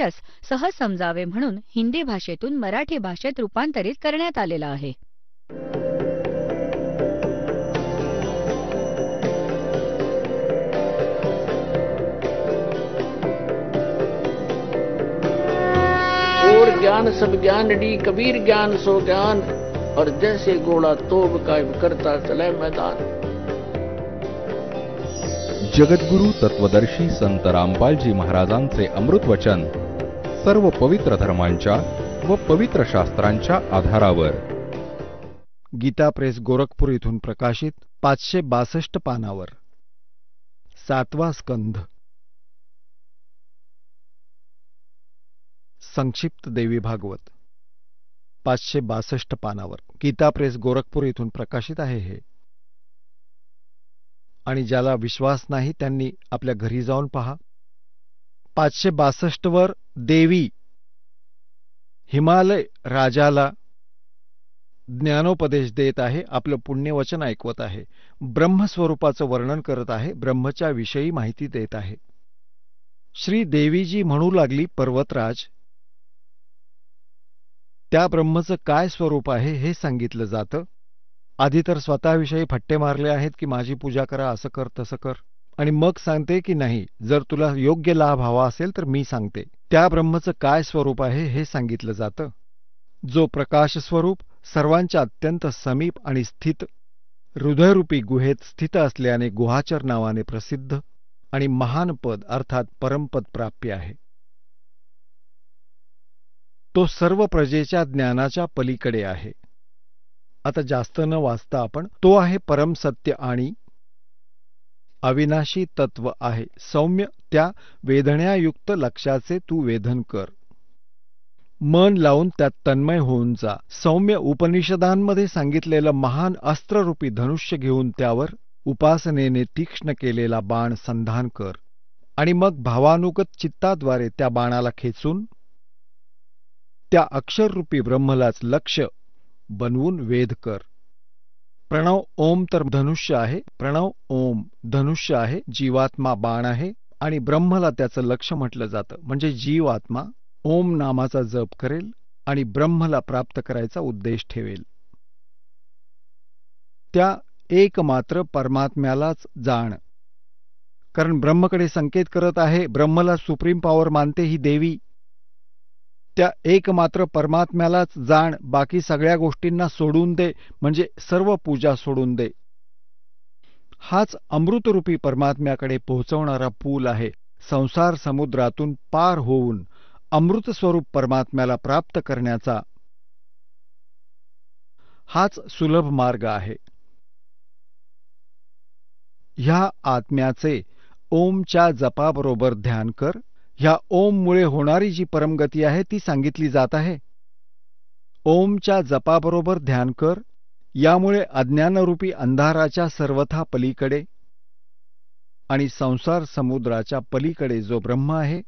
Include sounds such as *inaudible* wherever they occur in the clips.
सहज समजावे म्हणून हिंदी भाषेतून मराठी भाषेत रूपांतरित करण्यात आलेला आहे ज्ञान सब ज्ञान डी कबीर ज्ञान सो ज्ञान और जैसे घोड़ा तोब का करता चले मैदान जगद्गुरु तत्वदर्शी संत रामपालजी महाराजांचे अमृत वचन सर्व पवित्र धर्मांच्या व पवित्र शास्त्रांच्या आधारावर गीता प्रेस गोरखपूर इथून प्रकाशित पाचशे बासष्ट पानावर सातवा स्कंध संक्षिप्त देवी भागवत पाचशे बासष्ट पानावर गीता प्रेस गोरखपूर इथून प्रकाशित आहे हे आणि ज्याला विश्वास नाही त्यांनी आपल्या घरी जाऊन पहा पाचशे बासष्टवर देवी हिमालय राजाला ज्ञानोपदेश देत आहे आपलं पुण्यवचन ऐकवत आहे ब्रह्मस्वरूपाचं वर्णन करत आहे ब्रह्मच्या विषयी माहिती देत आहे श्री देवीजी म्हणू लागली पर्वतराज त्या ब्रह्मचं काय स्वरूप आहे हे सांगितलं जातं आधी तर स्वतःविषयी फट्टे मारले आहेत की माझी पूजा करा असं कर तसं कर आणि मग सांगते की नाही जर तुला योग्य लाभ हवा असेल तर मी सांगते त्या ब्रह्मचं काय स्वरूप आहे हे सांगितलं जातं जो प्रकाश स्वरूप सर्वांच्या अत्यंत समीप आणि स्थित हृदयरूपी गुहेत स्थित असल्याने गुहाचर नावाने प्रसिद्ध आणि महान पद अर्थात परमपद प्राप्य आहे तो सर्व प्रजेच्या ज्ञानाच्या पलीकडे आहे आता जास्त न वाचता आपण तो आहे परमसत्य आणि अविनाशी तत्व आहे सौम्य त्या वेदण्यायुक्त लक्षाचे तू वेधन कर मन लावून त्यात तन्मय होऊन जा सौम्य उपनिषदांमध्ये सांगितलेलं महान अस्त्ररूपी धनुष्य घेऊन त्यावर उपासनेने तीक्ष्ण केलेला बाण संधान कर आणि मग भावानुगत चित्ताद्वारे त्या बाणाला खेचून त्या अक्षररूपी ब्रह्मलाच लक्ष बनवून वेध कर प्रणव ओम तर धनुष्य आहे प्रणव ओम धनुष्य आहे जीवात्मा बाण आहे आणि ब्रह्मला त्याचं लक्ष म्हटलं जातं म्हणजे जीवात्मा ओम नामाचा जप करेल आणि ब्रह्मला प्राप्त करायचा उद्देश ठेवेल त्या एकमात्र परमात्म्यालाच जाण कारण ब्रह्मकडे संकेत करत आहे ब्रह्मला सुप्रीम पॉवर मानते ही देवी त्या एकमात्र परमात्म्यालाच जाण बाकी सगळ्या गोष्टींना सोडून दे म्हणजे सर्व पूजा सोडून दे हाच अमृतरूपी परमात्म्याकडे पोहोचवणारा पूल आहे संसार समुद्रातून पार होऊन अमृतस्वरूप परमात्म्याला प्राप्त करण्याचा हाच सुलभ मार्ग आहे ह्या आत्म्याचे ओमच्या जपाबरोबर ध्यान कर ह्या ओममुळे होणारी जी परमगती आहे ती सांगितली जात आहे ओमच्या जपाबरोबर ध्यान कर यामुळे अज्ञानरूपी अंधाराच्या सर्वथा पलीकडे आणि संसार समुद्राच्या पलीकडे जो ब्रह्म आहे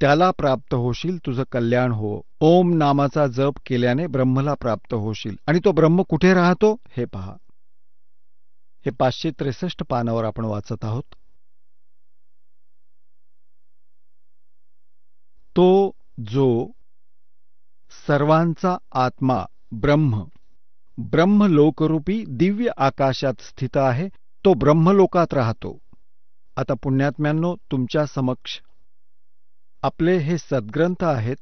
त्याला प्राप्त होशील तुझं कल्याण हो ओम नामाचा जप केल्याने ब्रह्मला प्राप्त होशील आणि तो ब्रह्म कुठे राहतो हे पहा हे पाचशे त्रेसष्ट पानावर आपण वाचत आहोत तो जो सर्वांचा आत्मा ब्रह्म ब्रह्म ब्रह्मलोकरूपी दिव्य आकाशात स्थित आहे तो ब्रह्मलोकात राहतो आता पुण्यात्म्यांनो तुमच्या समक्ष आपले हे सद्ग्रंथ आहेत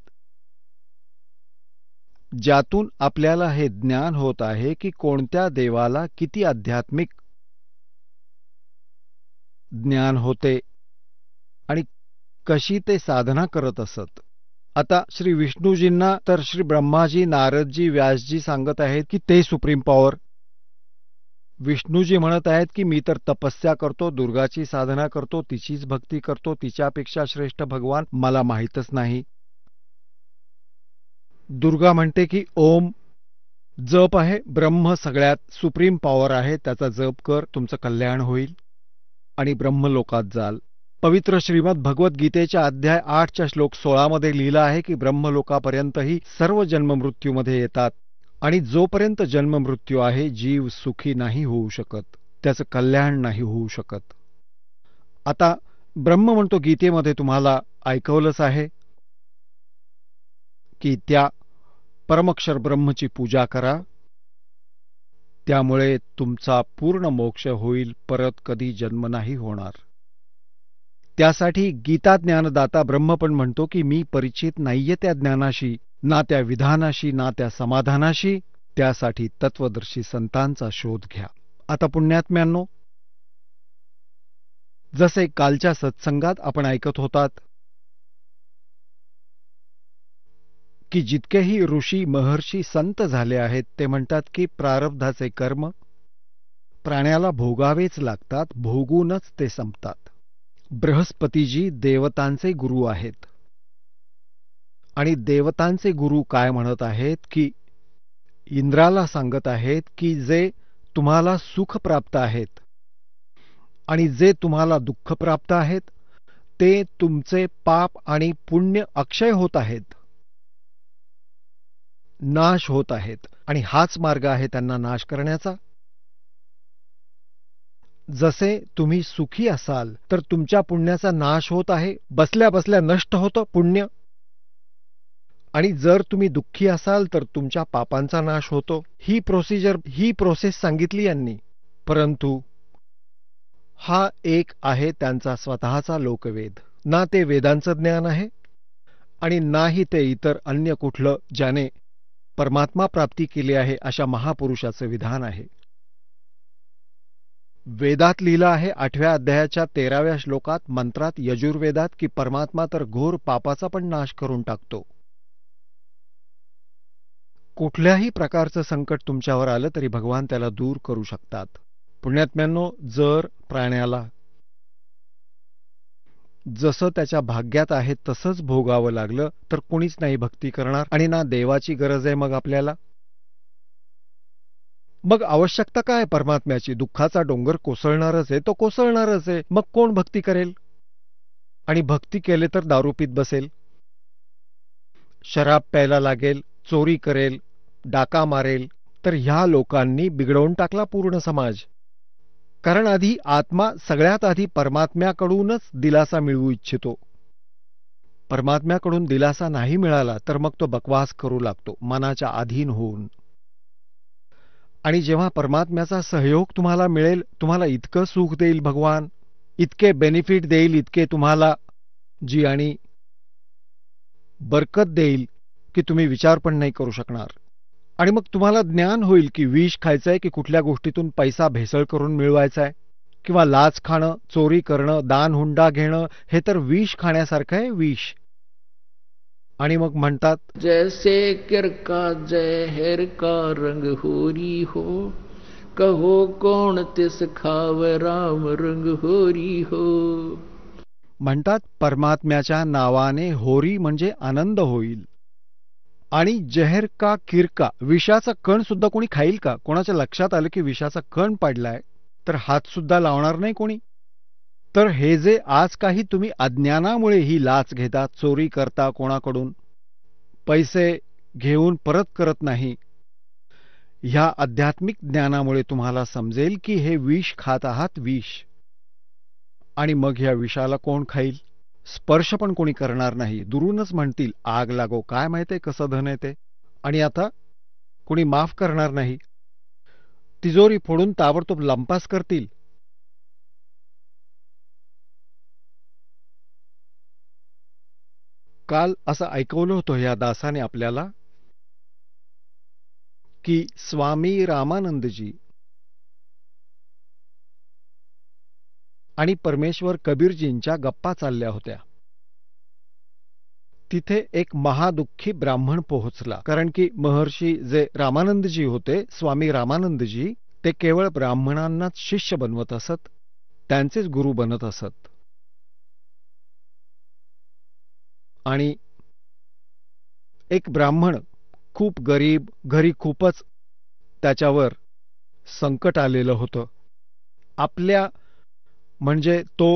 ज्यातून आपल्याला हे ज्ञान होत आहे की कोणत्या देवाला किती आध्यात्मिक ज्ञान होते कशी ते साधना करत असत आता श्री विष्णूजींना तर श्री ब्रह्माजी नारदजी व्यासजी सांगत आहेत की ते सुप्रीम पॉवर विष्णूजी म्हणत आहेत की मी तर तपस्या करतो दुर्गाची साधना करतो तिचीच भक्ती करतो तिच्यापेक्षा श्रेष्ठ भगवान मला माहीतच नाही दुर्गा म्हणते की ओम जप आहे ब्रह्म सगळ्यात सुप्रीम पॉवर आहे त्याचा जप कर तुमचं कल्याण होईल आणि ब्रह्मलोकात जाल पवित्र श्रीमद भगवद्गीतेच्या अध्याय आठच्या श्लोक सोळामध्ये लिहिलं आहे की ब्रह्मलोकापर्यंतही सर्व जन्ममृत्यूमध्ये येतात आणि जोपर्यंत जन्ममृत्यू आहे जीव सुखी नाही होऊ शकत त्याचं कल्याण नाही होऊ शकत आता ब्रह्म म्हणतो गीतेमध्ये तुम्हाला ऐकवलंच आहे की त्या परमक्षर ब्रह्मची पूजा करा त्यामुळे तुमचा पूर्ण मोक्ष होईल परत कधी जन्म नाही होणार त्यासाठी गीता ज्ञानदाता ब्रह्म पण म्हणतो की मी परिचित नाहीये त्या ज्ञानाशी ना त्या विधानाशी ना त्या समाधानाशी त्यासाठी तत्वदर्शी संतांचा शोध घ्या आता पुण्यात्म्यांनो जसे कालच्या सत्संगात आपण ऐकत होतात की जितकेही ऋषी महर्षी संत झाले आहेत ते म्हणतात की प्रारब्धाचे कर्म प्राण्याला भोगावेच लागतात भोगूनच ते संपतात बृहस्पतीजी देवतांचे गुरु आहेत आणि देवतांचे गुरु काय म्हणत आहेत की इंद्राला सांगत आहेत की जे तुम्हाला सुख प्राप्त आहेत आणि जे तुम्हाला दुःख प्राप्त आहेत ते तुमचे पाप आणि पुण्य अक्षय होत आहेत नाश होत आहेत आणि हाच मार्ग आहे त्यांना नाश करण्याचा जसे तुम्ही सुखी असाल तर तुमच्या पुण्याचा नाश होत आहे बसल्या बसल्या नष्ट होतं पुण्य आणि जर तुम्ही दुःखी असाल तर तुमच्या पापांचा नाश होतो ही प्रोसिजर ही प्रोसेस सांगितली यांनी परंतु हा एक आहे त्यांचा स्वतःचा लोकवेद ना ते वेदांचं ज्ञान आहे आणि नाही ते इतर अन्य कुठलं ज्याने परमात्मा प्राप्ती केली आहे अशा महापुरुषाचं विधान आहे वेदात लिहिलं आहे आठव्या अध्यायाच्या तेराव्या श्लोकात मंत्रात यजुर्वेदात की परमात्मा तर घोर पापाचा पण नाश करून टाकतो कुठल्याही प्रकारचं संकट तुमच्यावर आलं तरी भगवान त्याला दूर करू शकतात पुण्यात्म्यांनो जर प्राण्याला जसं त्याच्या भाग्यात आहे तसंच भोगावं लागलं तर कुणीच नाही भक्ती करणार आणि ना देवाची गरज आहे मग आपल्याला मग आवश्यकता काय परमात्म्याची दुःखाचा डोंगर कोसळणारच आहे तो कोसळणारच आहे मग कोण भक्ती करेल आणि भक्ती केले तर दारू बसेल शराब प्यायला लागेल चोरी करेल डाका मारेल तर ह्या लोकांनी बिघडवून टाकला पूर्ण समाज कारण आधी आत्मा सगळ्यात आधी परमात्म्याकडूनच दिलासा मिळवू इच्छितो परमात्म्याकडून दिलासा नाही मिळाला तर मग तो बकवास करू लागतो मनाच्या अधीन होऊन आणि जेव्हा परमात्म्याचा सहयोग तुम्हाला मिळेल तुम्हाला इतकं सुख देईल भगवान इतके बेनिफिट देईल इतके तुम्हाला जी आणि बरकत देईल की तुम्ही विचार पण नाही करू शकणार आणि मग तुम्हाला ज्ञान होईल की विष खायचंय की कुठल्या गोष्टीतून पैसा भेसळ करून मिळवायचा आहे किंवा लाच खाणं चोरी करणं दान हुंडा घेणं हे तर विष खाण्यासारखं आहे विष आणि मग म्हणतात जैसे किरका जय का रंग होरी हो कहो कोण तिस खाव राम रंग होरी हो म्हणतात परमात्म्याच्या नावाने होरी म्हणजे आनंद होईल आणि जहर का किरका विषाचा कण सुद्धा कोणी खाईल का कोणाच्या लक्षात आलं की विषाचा कण पाडलाय तर हात सुद्धा लावणार नाही कोणी तर हे जे आज काही तुम्ही अज्ञानामुळे ही लाच घेता चोरी करता कोणाकडून पैसे घेऊन परत करत नाही ह्या आध्यात्मिक ज्ञानामुळे तुम्हाला समजेल की हे विष खात आहात विष आणि मग ह्या विषाला कोण खाईल स्पर्श पण कोणी करणार नाही दुरूनच म्हणतील आग लागो काय माहिती कसं धन येते आणि आता कोणी माफ करणार नाही तिजोरी फोडून ताबडतोब लंपास करतील काल असं ऐकवलं होतं ह्या दासाने आपल्याला की स्वामी रामानंदजी आणि परमेश्वर कबीरजींच्या गप्पा चालल्या होत्या तिथे एक महादुःखी ब्राह्मण पोहोचला कारण की महर्षी जे रामानंदजी होते स्वामी रामानंदजी ते केवळ ब्राह्मणांनाच शिष्य बनवत असत त्यांचेच गुरु बनत असत आणि एक ब्राह्मण खूप गरीब घरी खूपच त्याच्यावर संकट आलेलं होतं आपल्या म्हणजे तो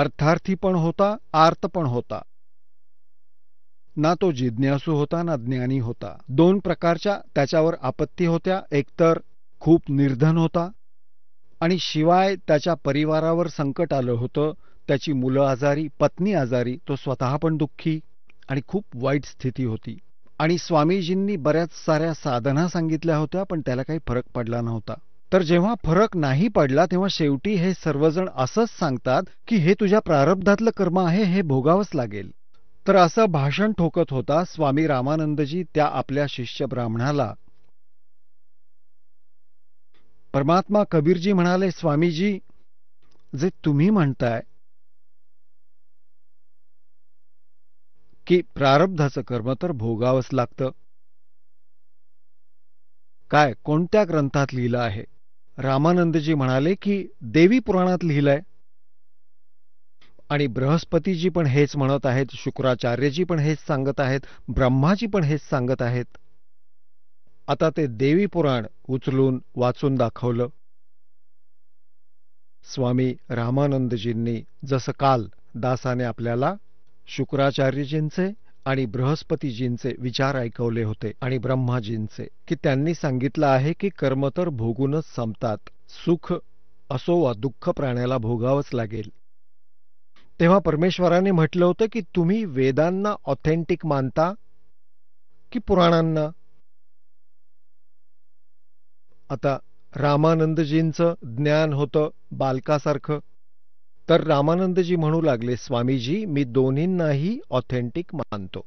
अर्थार्थी पण होता आर्त पण होता ना तो जिज्ञासू होता ना ज्ञानी होता दोन प्रकारच्या त्याच्यावर आपत्ती होत्या एकतर खूप निर्धन होता आणि शिवाय त्याच्या परिवारावर संकट आलं होतं त्याची मुलं आजारी पत्नी आजारी तो स्वतः पण दुःखी आणि खूप वाईट स्थिती होती आणि स्वामीजींनी बऱ्याच साऱ्या साधना सांगितल्या होत्या पण त्याला काही फरक पडला नव्हता तर जेव्हा फरक नाही पडला तेव्हा शेवटी हे सर्वजण असंच सांगतात की हे तुझ्या प्रारब्धातलं कर्म आहे हे भोगावंच लागेल तर असं भाषण ठोकत होता स्वामी रामानंदजी त्या आपल्या शिष्य ब्राह्मणाला परमात्मा कबीरजी म्हणाले स्वामीजी जे तुम्ही म्हणताय की प्रारब्धाचं कर्म तर भोगावंच लागतं काय कोणत्या ग्रंथात लिहिलं आहे रामानंदजी म्हणाले की देवी पुराणात लिहिलंय आणि बृहस्पतीजी पण हेच म्हणत आहेत शुक्राचार्यजी पण हेच सांगत आहेत ब्रह्माजी पण हेच सांगत आहेत आता ते देवी पुराण उचलून वाचून दाखवलं स्वामी रामानंदजींनी जसं काल दासाने आपल्याला शुक्राचार्यजींचे आणि बृहस्पतीजींचे विचार ऐकवले होते आणि ब्रह्माजींचे की त्यांनी सांगितलं आहे की कर्म तर भोगूनच संपतात सुख असो वा दुःख प्राण्याला भोगावंच लागेल तेव्हा परमेश्वराने म्हटलं होतं की तुम्ही वेदांना ऑथेंटिक मानता की पुराणांना आता रामानंदजींचं ज्ञान होतं बालकासारखं तर रामानंदजी म्हणू लागले स्वामीजी मी दोन्हींनाही ऑथेंटिक मानतो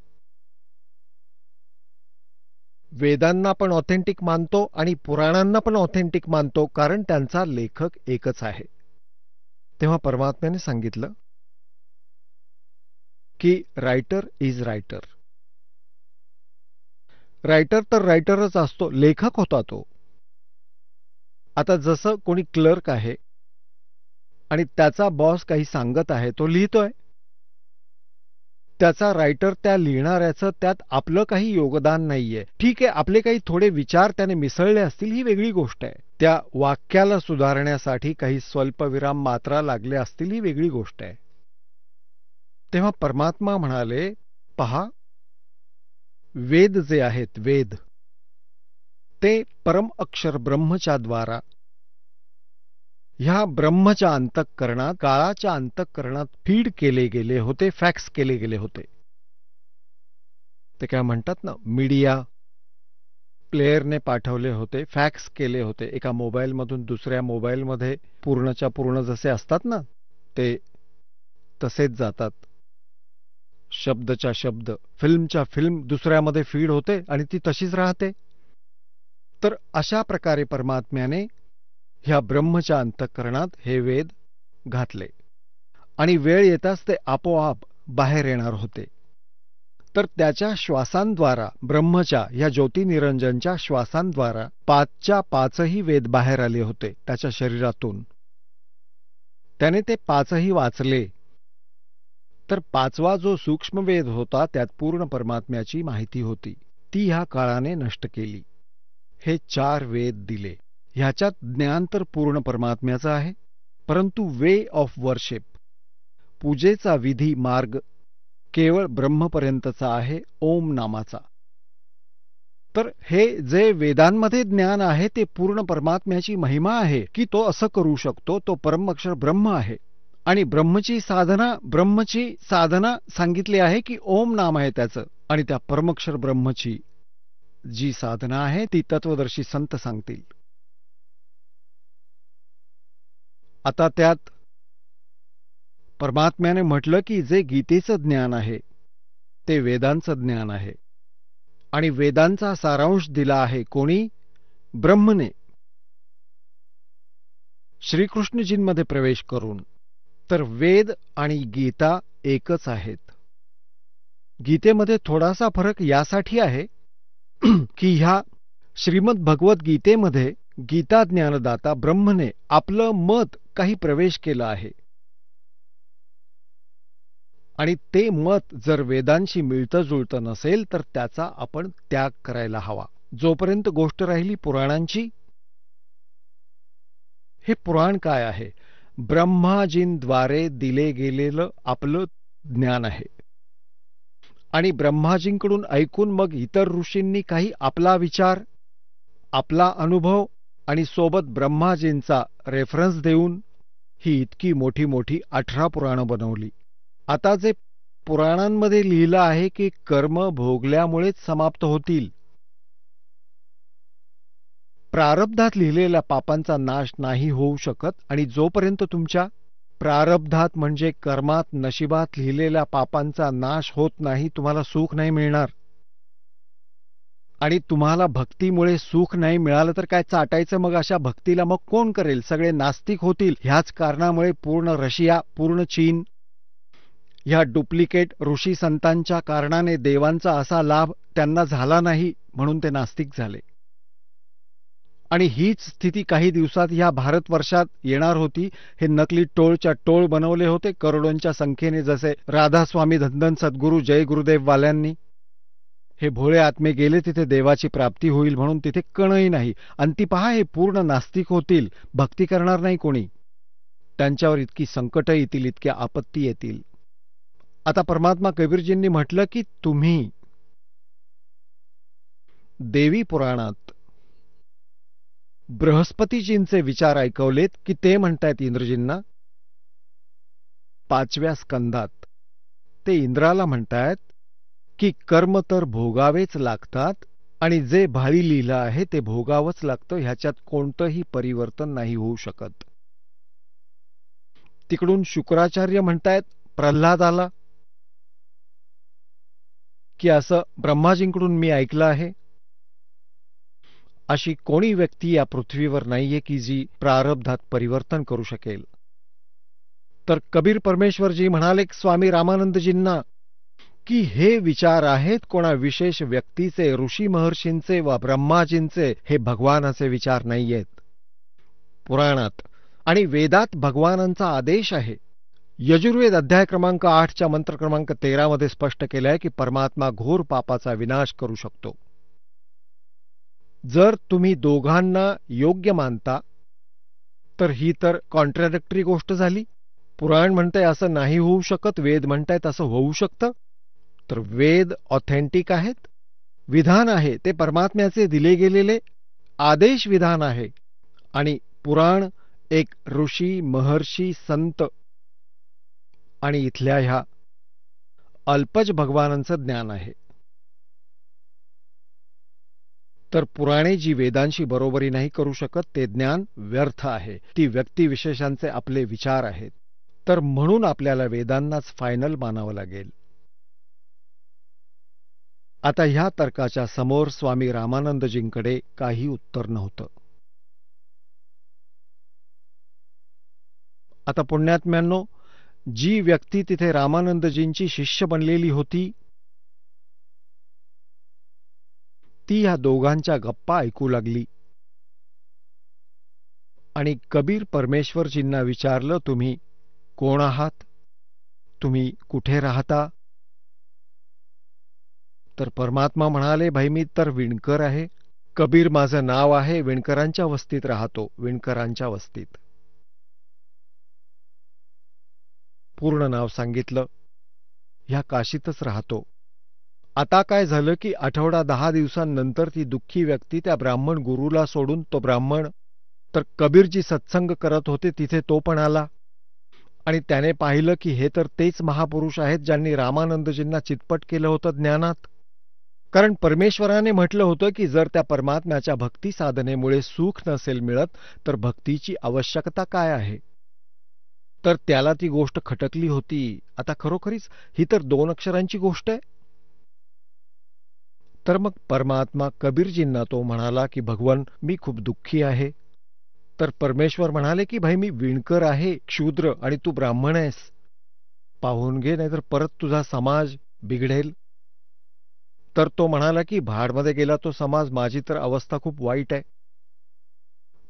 वेदांना पण ऑथेंटिक मानतो आणि पुराणांना पण ऑथेंटिक मानतो कारण त्यांचा लेखक एकच आहे तेव्हा परमात्म्याने सांगितलं की रायटर इज रायटर रायटर तर रायटरच असतो लेखक होता तो आता जसं कोणी क्लर्क आहे आणि त्याचा बॉस काही सांगत आहे तो लिहितोय त्याचा रायटर त्या लिहिणाऱ्याचं त्यात आपलं काही योगदान नाहीये ठीक आहे आपले काही थोडे विचार त्याने मिसळले असतील ही वेगळी गोष्ट आहे त्या वाक्याला सुधारण्यासाठी काही स्वल्पविराम मात्रा लागले असतील ही वेगळी गोष्ट आहे तेव्हा परमात्मा म्हणाले पहा वेद जे आहेत वेद ते परम अक्षर ब्रह्मच्या द्वारा ह्या ब्रह्मच्या अंतःकरणात काळाच्या अंतकरणात फीड केले गेले होते फॅक्स केले गेले होते ते काय म्हणतात ना मीडिया प्लेयरने पाठवले होते फॅक्स केले होते एका मोबाईलमधून दुसऱ्या मोबाईलमध्ये पूर्णच्या पूर्ण जसे असतात ना ते तसेच जातात शब्दच्या शब्द फिल्मच्या फिल्म दुसऱ्यामध्ये फीड होते आणि ती तशीच राहते तर अशा प्रकारे परमात्म्याने ह्या ब्रह्मच्या अंतःकरणात हे वेद घातले आणि वेळ येताच ते आपोआप बाहेर येणार होते तर त्याच्या श्वासांद्वारा ब्रह्मच्या या ज्योतिनिरंजनच्या श्वासांद्वारा पाचच्या पाचही वेद बाहेर आले होते त्याच्या शरीरातून त्याने ते पाचही वाचले तर पाचवा जो सूक्ष्म वेद होता त्यात पूर्ण परमात्म्याची माहिती होती ती ह्या काळाने नष्ट केली हे चार वेद दिले ह्याच्यात ज्ञान तर पूर्ण परमात्म्याचं आहे परंतु वे ऑफ वर्शिप पूजेचा विधी मार्ग केवळ ब्रह्मपर्यंतचा आहे ओम नामाचा तर हे जे वेदांमध्ये ज्ञान आहे ते पूर्ण परमात्म्याची महिमा आहे की तो असं करू शकतो तो परमक्षर ब्रह्म आहे आणि ब्रह्मची साधना ब्रह्मची साधना सांगितली आहे की ओम नाम आहे त्याचं आणि त्या परमक्षर ब्रह्मची जी साधना आहे ती तत्वदर्शी संत सांगतील आता त्यात परमात्म्याने म्हटलं की जे गीतेचं ज्ञान आहे ते वेदांचं ज्ञान आहे आणि वेदांचा सारांश दिला आहे कोणी ब्रह्मने श्रीकृष्णजींमध्ये प्रवेश करून तर वेद आणि गीता एकच आहेत गीतेमध्ये थोडासा फरक यासाठी आहे *clears throat* की ह्या श्रीमद भगवत गीतेमध्ये गीता ज्ञानदाता ब्रह्मने आपलं मत काही प्रवेश केला आहे आणि ते मत जर वेदांशी मिळतं जुळतं नसेल तर त्याचा आपण त्याग करायला हवा जोपर्यंत गोष्ट राहिली पुराणांची हे पुराण काय आहे ब्रह्माजींद्वारे दिले गेलेलं आपलं ज्ञान आहे आणि ब्रह्माजींकडून ऐकून मग इतर ऋषींनी काही आपला विचार आपला अनुभव आणि सोबत ब्रह्माजींचा रेफरन्स देऊन ही इतकी मोठी मोठी अठरा पुराणं बनवली आता जे पुराणांमध्ये लिहिलं आहे की कर्म भोगल्यामुळेच समाप्त होतील प्रारब्धात लिहिलेल्या पापांचा नाश नाही होऊ शकत आणि जोपर्यंत तुमच्या प्रारब्धात म्हणजे कर्मात नशिबात लिहिलेल्या पापांचा नाश होत नाही तुम्हाला सुख नाही मिळणार आणि तुम्हाला भक्तीमुळे सुख नाही मिळालं तर काय चाटायचं मग अशा भक्तीला मग कोण करेल सगळे नास्तिक होतील ह्याच कारणामुळे पूर्ण रशिया पूर्ण चीन ह्या डुप्लिकेट ऋषी संतांच्या कारणाने देवांचा असा लाभ त्यांना झाला नाही म्हणून ते नास्तिक झाले आणि हीच स्थिती काही दिवसात ह्या भारतवर्षात येणार होती हे नकली टोळच्या टोळ बनवले होते करोडोंच्या संख्येने जसे राधास्वामी धंदन सद्गुरू जय गुरुदेव वाल्यांनी हे भोळे आत्मे गेले तिथे देवाची प्राप्ती होईल म्हणून तिथे कणही नाही आणि ती पहा हे पूर्ण नास्तिक होतील भक्ती करणार नाही कोणी त्यांच्यावर इतकी संकट येतील इतक्या आपत्ती येतील आता परमात्मा कबीरजींनी म्हटलं की तुम्ही देवी पुराणात बृहस्पतीजींचे विचार ऐकवलेत की ते म्हणतायत इंद्रजींना पाचव्या स्कंदात ते इंद्राला म्हणतायत की कर्म तर भोगावेच लागतात आणि जे भावी लिहिलं आहे ते भोगावंच लागतं ह्याच्यात कोणतंही परिवर्तन नाही होऊ शकत तिकडून शुक्राचार्य म्हणतायत प्रल्हाद आला की असं ब्रह्माजींकडून मी ऐकलं आहे अशी कोणी व्यक्ती या पृथ्वीवर नाहीये की जी प्रारब्धात परिवर्तन करू शकेल तर कबीर परमेश्वरजी म्हणाले स्वामी रामानंदजींना की हे विचार आहेत कोणा विशेष व्यक्तीचे ऋषी महर्षींचे व ब्रह्माजींचे हे भगवानाचे विचार नाहीयेत पुराणात आणि वेदात भगवानांचा आदेश आहे यजुर्वेद अध्याय क्रमांक आठच्या मंत्र क्रमांक तेरामध्ये स्पष्ट केलं आहे की परमात्मा घोर पापाचा विनाश करू शकतो जर तुम्ही दोघांना योग्य मानता तर ही तर कॉन्ट्रॅडिक्टरी गोष्ट झाली पुराण म्हणतंय असं नाही होऊ शकत वेद म्हणताय असं होऊ शकतं तर वेद ऑथेंटिक आहेत विधान आहे ते परमात्म्याचे दिले गेलेले आदेश विधान आहे आणि पुराण एक ऋषी महर्षी संत आणि इथल्या ह्या अल्पज भगवानांचं ज्ञान आहे तर पुराणे जी वेदांशी बरोबरी नाही करू शकत ते ज्ञान व्यर्थ आहे ती व्यक्तिविशेषांचे आपले विचार आहेत तर म्हणून आपल्याला वेदांनाच फायनल मानावं लागेल आता ह्या तर्काच्या समोर स्वामी रामानंदजींकडे काही उत्तर नव्हतं आता पुण्यात्म्यांनो जी व्यक्ती तिथे रामानंदजींची शिष्य बनलेली होती ती ह्या दोघांच्या गप्पा ऐकू लागली आणि कबीर परमेश्वरजींना विचारलं तुम्ही कोण आहात तुम्ही कुठे राहता तर परमात्मा म्हणाले भाई मी तर विणकर आहे कबीर माझं नाव आहे विणकरांच्या वस्तीत राहतो विणकरांच्या वस्तीत पूर्ण नाव सांगितलं ह्या काशीतच राहतो आता काय झालं की आठवडा दहा दिवसांनंतर ती दुःखी व्यक्ती त्या ब्राह्मण गुरुला सोडून तो ब्राह्मण तर कबीर जी सत्संग करत होते तिथे तो पण आला आणि त्याने पाहिलं की हे तर तेच महापुरुष आहेत ज्यांनी रामानंदजींना चितपट केलं होतं ज्ञानात कारण परमेश्वराने म्हटलं होतं की जर त्या परमात्म्याच्या भक्ती साधनेमुळे सुख नसेल मिळत तर भक्तीची आवश्यकता काय आहे तर त्याला ती गोष्ट खटकली होती आता खरोखरीच ही तर दोन अक्षरांची गोष्ट आहे तर मग परमात्मा कबीरजींना तो म्हणाला की भगवान मी खूप दुःखी आहे तर परमेश्वर म्हणाले की भाई मी विणकर आहे क्षुद्र आणि तू ब्राह्मण आहेस पाहून घे नाहीतर परत तुझा समाज बिघडेल तर तो म्हणाला की भाडमध्ये गेला तो समाज माझी तर अवस्था खूप वाईट आहे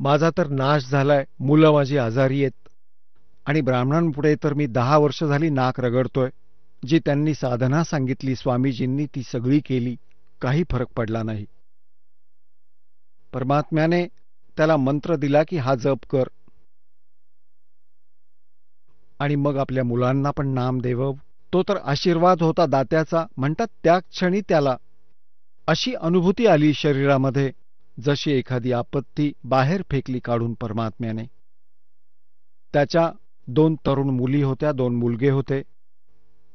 माझा तर नाश झालाय मुलं माझी आजारी आहेत आणि ब्राह्मणांपुढे तर मी दहा वर्ष झाली नाक रगडतोय जी त्यांनी साधना सांगितली स्वामीजींनी ती सगळी केली काही फरक पडला नाही परमात्म्याने त्याला मंत्र दिला की हा जप कर आणि मग आपल्या मुलांना पण नाम देवव तो तर आशीर्वाद होता दात्याचा म्हणतात त्या क्षणी त्याला अशी अनुभूती आली शरीरामध्ये जशी एखादी आपत्ती बाहेर फेकली काढून परमात्म्याने त्याच्या दोन तरुण मुली होत्या दोन मुलगे होते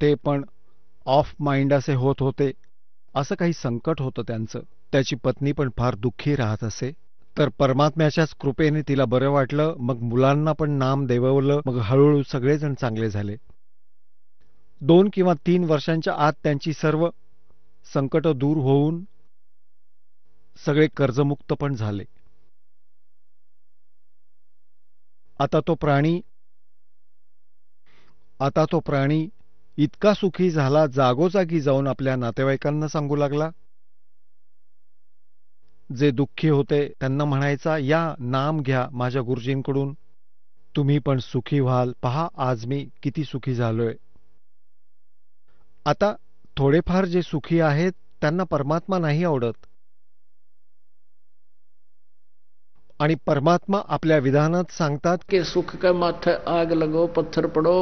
ते पण ऑफ माइंड असे होत होते असं काही संकट होतं त्यांचं त्याची पत्नी पण फार दुःखी राहत असे तर परमात्म्याच्याच कृपेने तिला बरं वाटलं मग मुलांना पण नाम देववलं मग हळूहळू सगळेजण चांगले झाले दोन किंवा तीन वर्षांच्या आत त्यांची सर्व संकट दूर होऊन सगळे कर्जमुक्त पण झाले आता तो प्राणी आता तो प्राणी इतका सुखी झाला जागोजागी जाऊन आपल्या नातेवाईकांना सांगू लागला जे दुःखी होते त्यांना म्हणायचा या नाम घ्या माझ्या गुरुजींकडून तुम्ही पण सुखी व्हाल पहा आज मी किती सुखी झालोय आता थोडेफार जे सुखी आहेत त्यांना परमात्मा नाही आवडत आणि परमात्मा आपल्या विधानात सांगतात की सुख का माथ आग लगो पत्थर पडो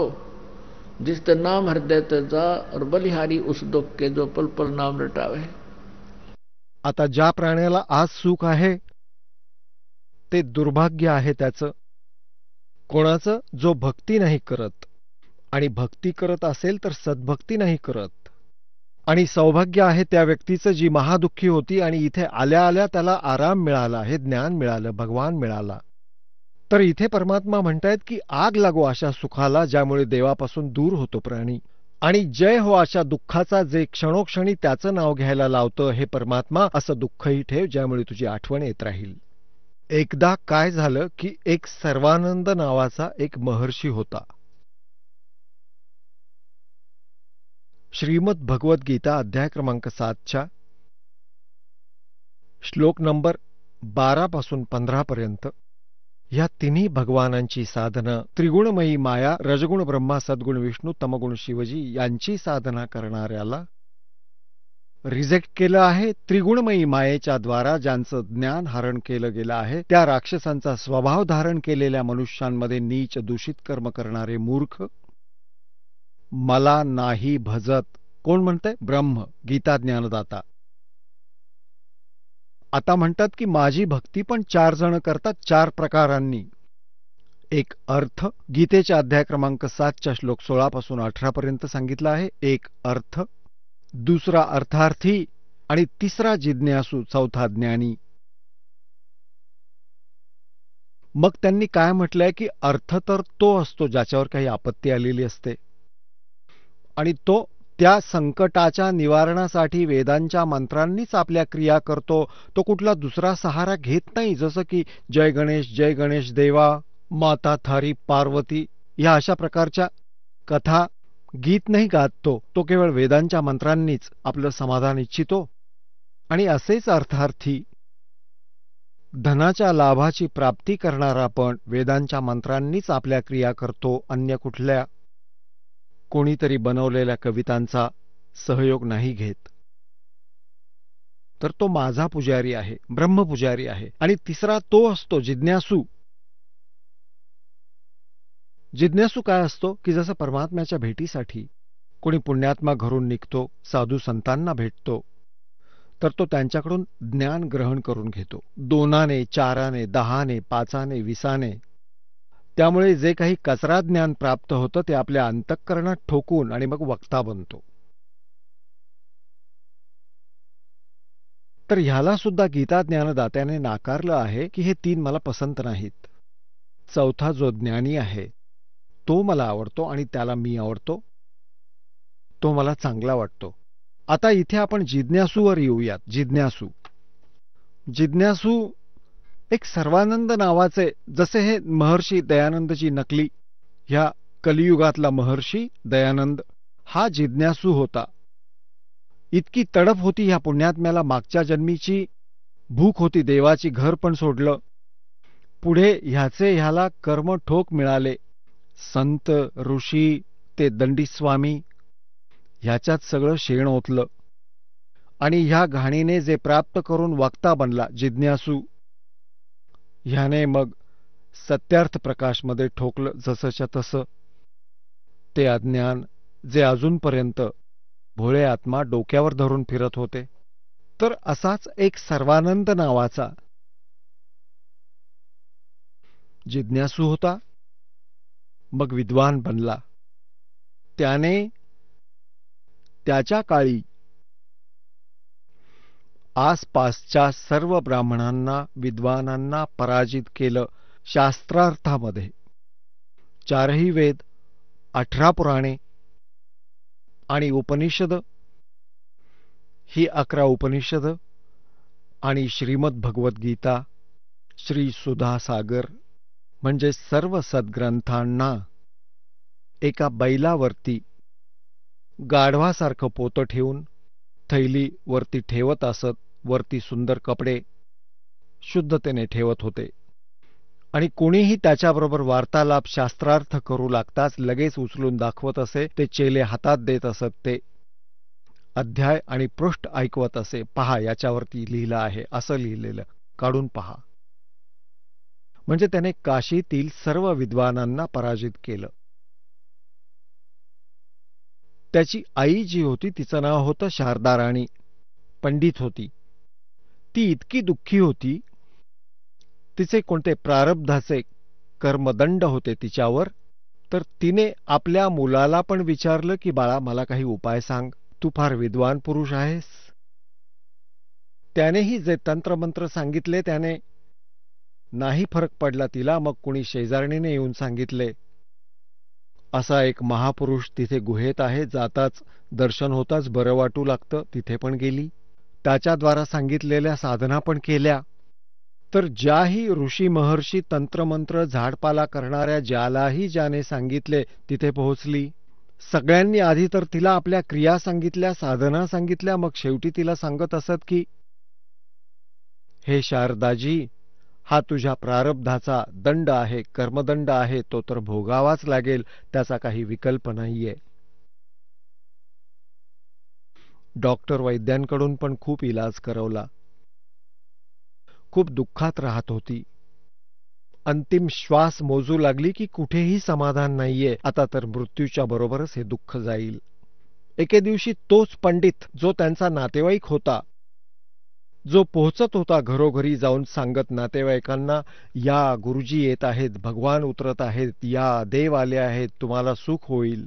ते नाम हृदय जा और बलिहारी उस दुख के जो पल पल नाम रटावे आता ज्या प्राण्याला आज सुख आहे ते दुर्भाग्य आहे त्याचं कोणाचं जो भक्ती नाही करत आणि भक्ती करत असेल तर सद्भक्ती नाही करत आणि सौभाग्य आहे त्या व्यक्तीचं जी महादुःखी होती आणि इथे आल्या आल्या त्याला आराम मिळाला हे ज्ञान मिळालं भगवान मिळाला तर इथे परमात्मा म्हणतायत की आग लागो अशा सुखाला ज्यामुळे देवापासून दूर होतो प्राणी आणि जय हो अशा दुःखाचा जे क्षणोक्षणी त्याचं नाव घ्यायला लावतं हे परमात्मा असं दुःखही ठेव ज्यामुळे तुझी आठवण येत राहील एकदा काय झालं की एक सर्वानंद नावाचा एक महर्षी होता श्रीमद भगवद्गीता अध्याय क्रमांक सातच्या श्लोक नंबर पासून पंधरा पर्यंत या तिन्ही भगवानांची साधना त्रिगुणमयी माया रजगुण ब्रह्मा सद्गुण विष्णू तमगुण शिवजी यांची साधना करणाऱ्याला रिजेक्ट केलं आहे त्रिगुणमयी मायेच्या द्वारा ज्यांचं ज्ञान हरण केलं गेलं आहे त्या राक्षसांचा स्वभाव धारण केलेल्या मनुष्यांमध्ये नीच दूषित कर्म करणारे मूर्ख मला नाही भजत कोण म्हणतंय ब्रह्म गीता ज्ञानदाता आता म्हणतात की माझी भक्ती पण चार जण करतात चार प्रकारांनी एक अर्थ गीतेच्या अध्याय क्रमांक सातच्या श्लोक सोळापासून अठरापर्यंत सांगितलं आहे एक अर्थ दुसरा अर्थार्थी आणि तिसरा जिज्ञासू चौथा ज्ञानी मग त्यांनी काय म्हटलंय की अर्थ तर तो असतो ज्याच्यावर काही आपत्ती आलेली असते आणि तो त्या संकटाच्या निवारणासाठी वेदांच्या मंत्रांनीच आपल्या क्रिया करतो तो कुठला दुसरा सहारा घेत नाही जसं की जय गणेश जय गणेश देवा माता थारी पार्वती या अशा प्रकारच्या कथा गीत नाही गात तो तो केवळ वेदांच्या मंत्रांनीच आपलं समाधान इच्छितो आणि असेच अर्थार्थी धनाच्या लाभाची प्राप्ती करणारा पण वेदांच्या मंत्रांनीच आपल्या क्रिया करतो अन्य कुठल्या कोणीतरी बनवलेल्या कवितांचा सहयोग नाही घेत तर तो माझा पुजारी आहे ब्रह्मपुजारी आहे आणि तिसरा तो असतो जिज्ञासू जिज्ञासू काय असतो की जसं परमात्म्याच्या भेटीसाठी कोणी पुण्यात्मा घरून निघतो साधू संतांना भेटतो तर तो त्यांच्याकडून ज्ञान ग्रहण करून घेतो दोनाने चाराने दहाने पाचाने विसाने त्यामुळे जे काही कचरा ज्ञान प्राप्त होतं ते आपल्या अंतःकरणात ठोकून आणि मग वक्ता बनतो तर ह्याला सुद्धा गीता ज्ञानदात्याने नाकारलं आहे की हे तीन मला पसंत नाहीत चौथा जो ज्ञानी आहे तो मला आवडतो आणि त्याला मी आवडतो तो मला चांगला वाटतो आता इथे आपण जिज्ञासूवर येऊयात जिज्ञासू जिज्ञासू एक सर्वानंद नावाचे जसे हे महर्षी दयानंदची नकली ह्या कलियुगातला महर्षी दयानंद हा जिज्ञासू होता इतकी तडप होती ह्या पुण्यात्म्याला मागच्या जन्मीची भूक होती देवाची घर पण सोडलं पुढे ह्याचे ह्याला कर्म ठोक मिळाले संत ऋषी ते दंडीस्वामी ह्याच्यात सगळं शेण ओतलं आणि ह्या घाणीने जे प्राप्त करून वक्ता बनला जिज्ञासू ह्याने मग सत्यार्थ प्रकाशमध्ये ठोकलं जसंच्या तसं ते अज्ञान जे अजूनपर्यंत भोळे आत्मा डोक्यावर धरून फिरत होते तर असाच एक सर्वानंद नावाचा जिज्ञासू होता मग विद्वान बनला त्याने त्याच्या काळी आसपासच्या सर्व ब्राह्मणांना विद्वानांना पराजित केलं शास्त्रार्थामध्ये चारही वेद अठरा पुराणे आणि उपनिषद ही अकरा उपनिषद आणि श्रीमद भगवद्गीता श्री सुधासागर म्हणजे सर्व सद्ग्रंथांना एका बैलावरती गाढवासारखं पोतं ठेवून थैलीवरती ठेवत असत वरती सुंदर कपडे शुद्धतेने ठेवत होते आणि कोणीही त्याच्याबरोबर वार्तालाप शास्त्रार्थ करू लागताच लगेच उचलून दाखवत असे ते चेले हातात देत असत ते अध्याय आणि पृष्ठ ऐकवत असे पहा याच्यावरती लिहिलं आहे असं लिहिलेलं काढून पहा म्हणजे त्याने काशीतील सर्व विद्वानांना पराजित केलं त्याची आई जी होती तिचं नाव होतं शारदा राणी पंडित होती ती इतकी दुःखी होती तिचे कोणते प्रारब्धाचे कर्मदंड होते तिच्यावर तर तिने आपल्या मुलाला पण विचारलं की बाळा मला काही उपाय सांग तू फार विद्वान पुरुष आहेस त्यानेही जे तंत्रमंत्र सांगितले त्याने नाही फरक पडला तिला मग कुणी शेजारणीने येऊन सांगितले असा एक महापुरुष तिथे गुहेत आहे जाताच दर्शन होताच बरं वाटू लागतं तिथे पण गेली त्याच्याद्वारा सांगितलेल्या साधना पण केल्या तर ज्याही ऋषी महर्षी तंत्रमंत्र झाडपाला करणाऱ्या ज्यालाही ज्याने सांगितले तिथे पोहोचली सगळ्यांनी आधी तर तिला आपल्या क्रिया सांगितल्या साधना सांगितल्या मग शेवटी तिला सांगत असत की हे शारदाजी हा तुझ्या प्रारब्धाचा दंड आहे कर्मदंड आहे तो तर भोगावाच लागेल त्याचा काही विकल्प नाहीये डॉक्टर वैद्यांकडून पण खूप इलाज करवला खूप दुःखात राहत होती अंतिम श्वास मोजू लागली की कुठेही समाधान नाहीये आता तर मृत्यूच्या बरोबरच हे दुःख जाईल एके दिवशी तोच पंडित जो त्यांचा नातेवाईक होता जो पोहोचत होता घरोघरी जाऊन सांगत नातेवाईकांना या गुरुजी येत आहेत भगवान उतरत आहेत या देव आले आहेत तुम्हाला सुख होईल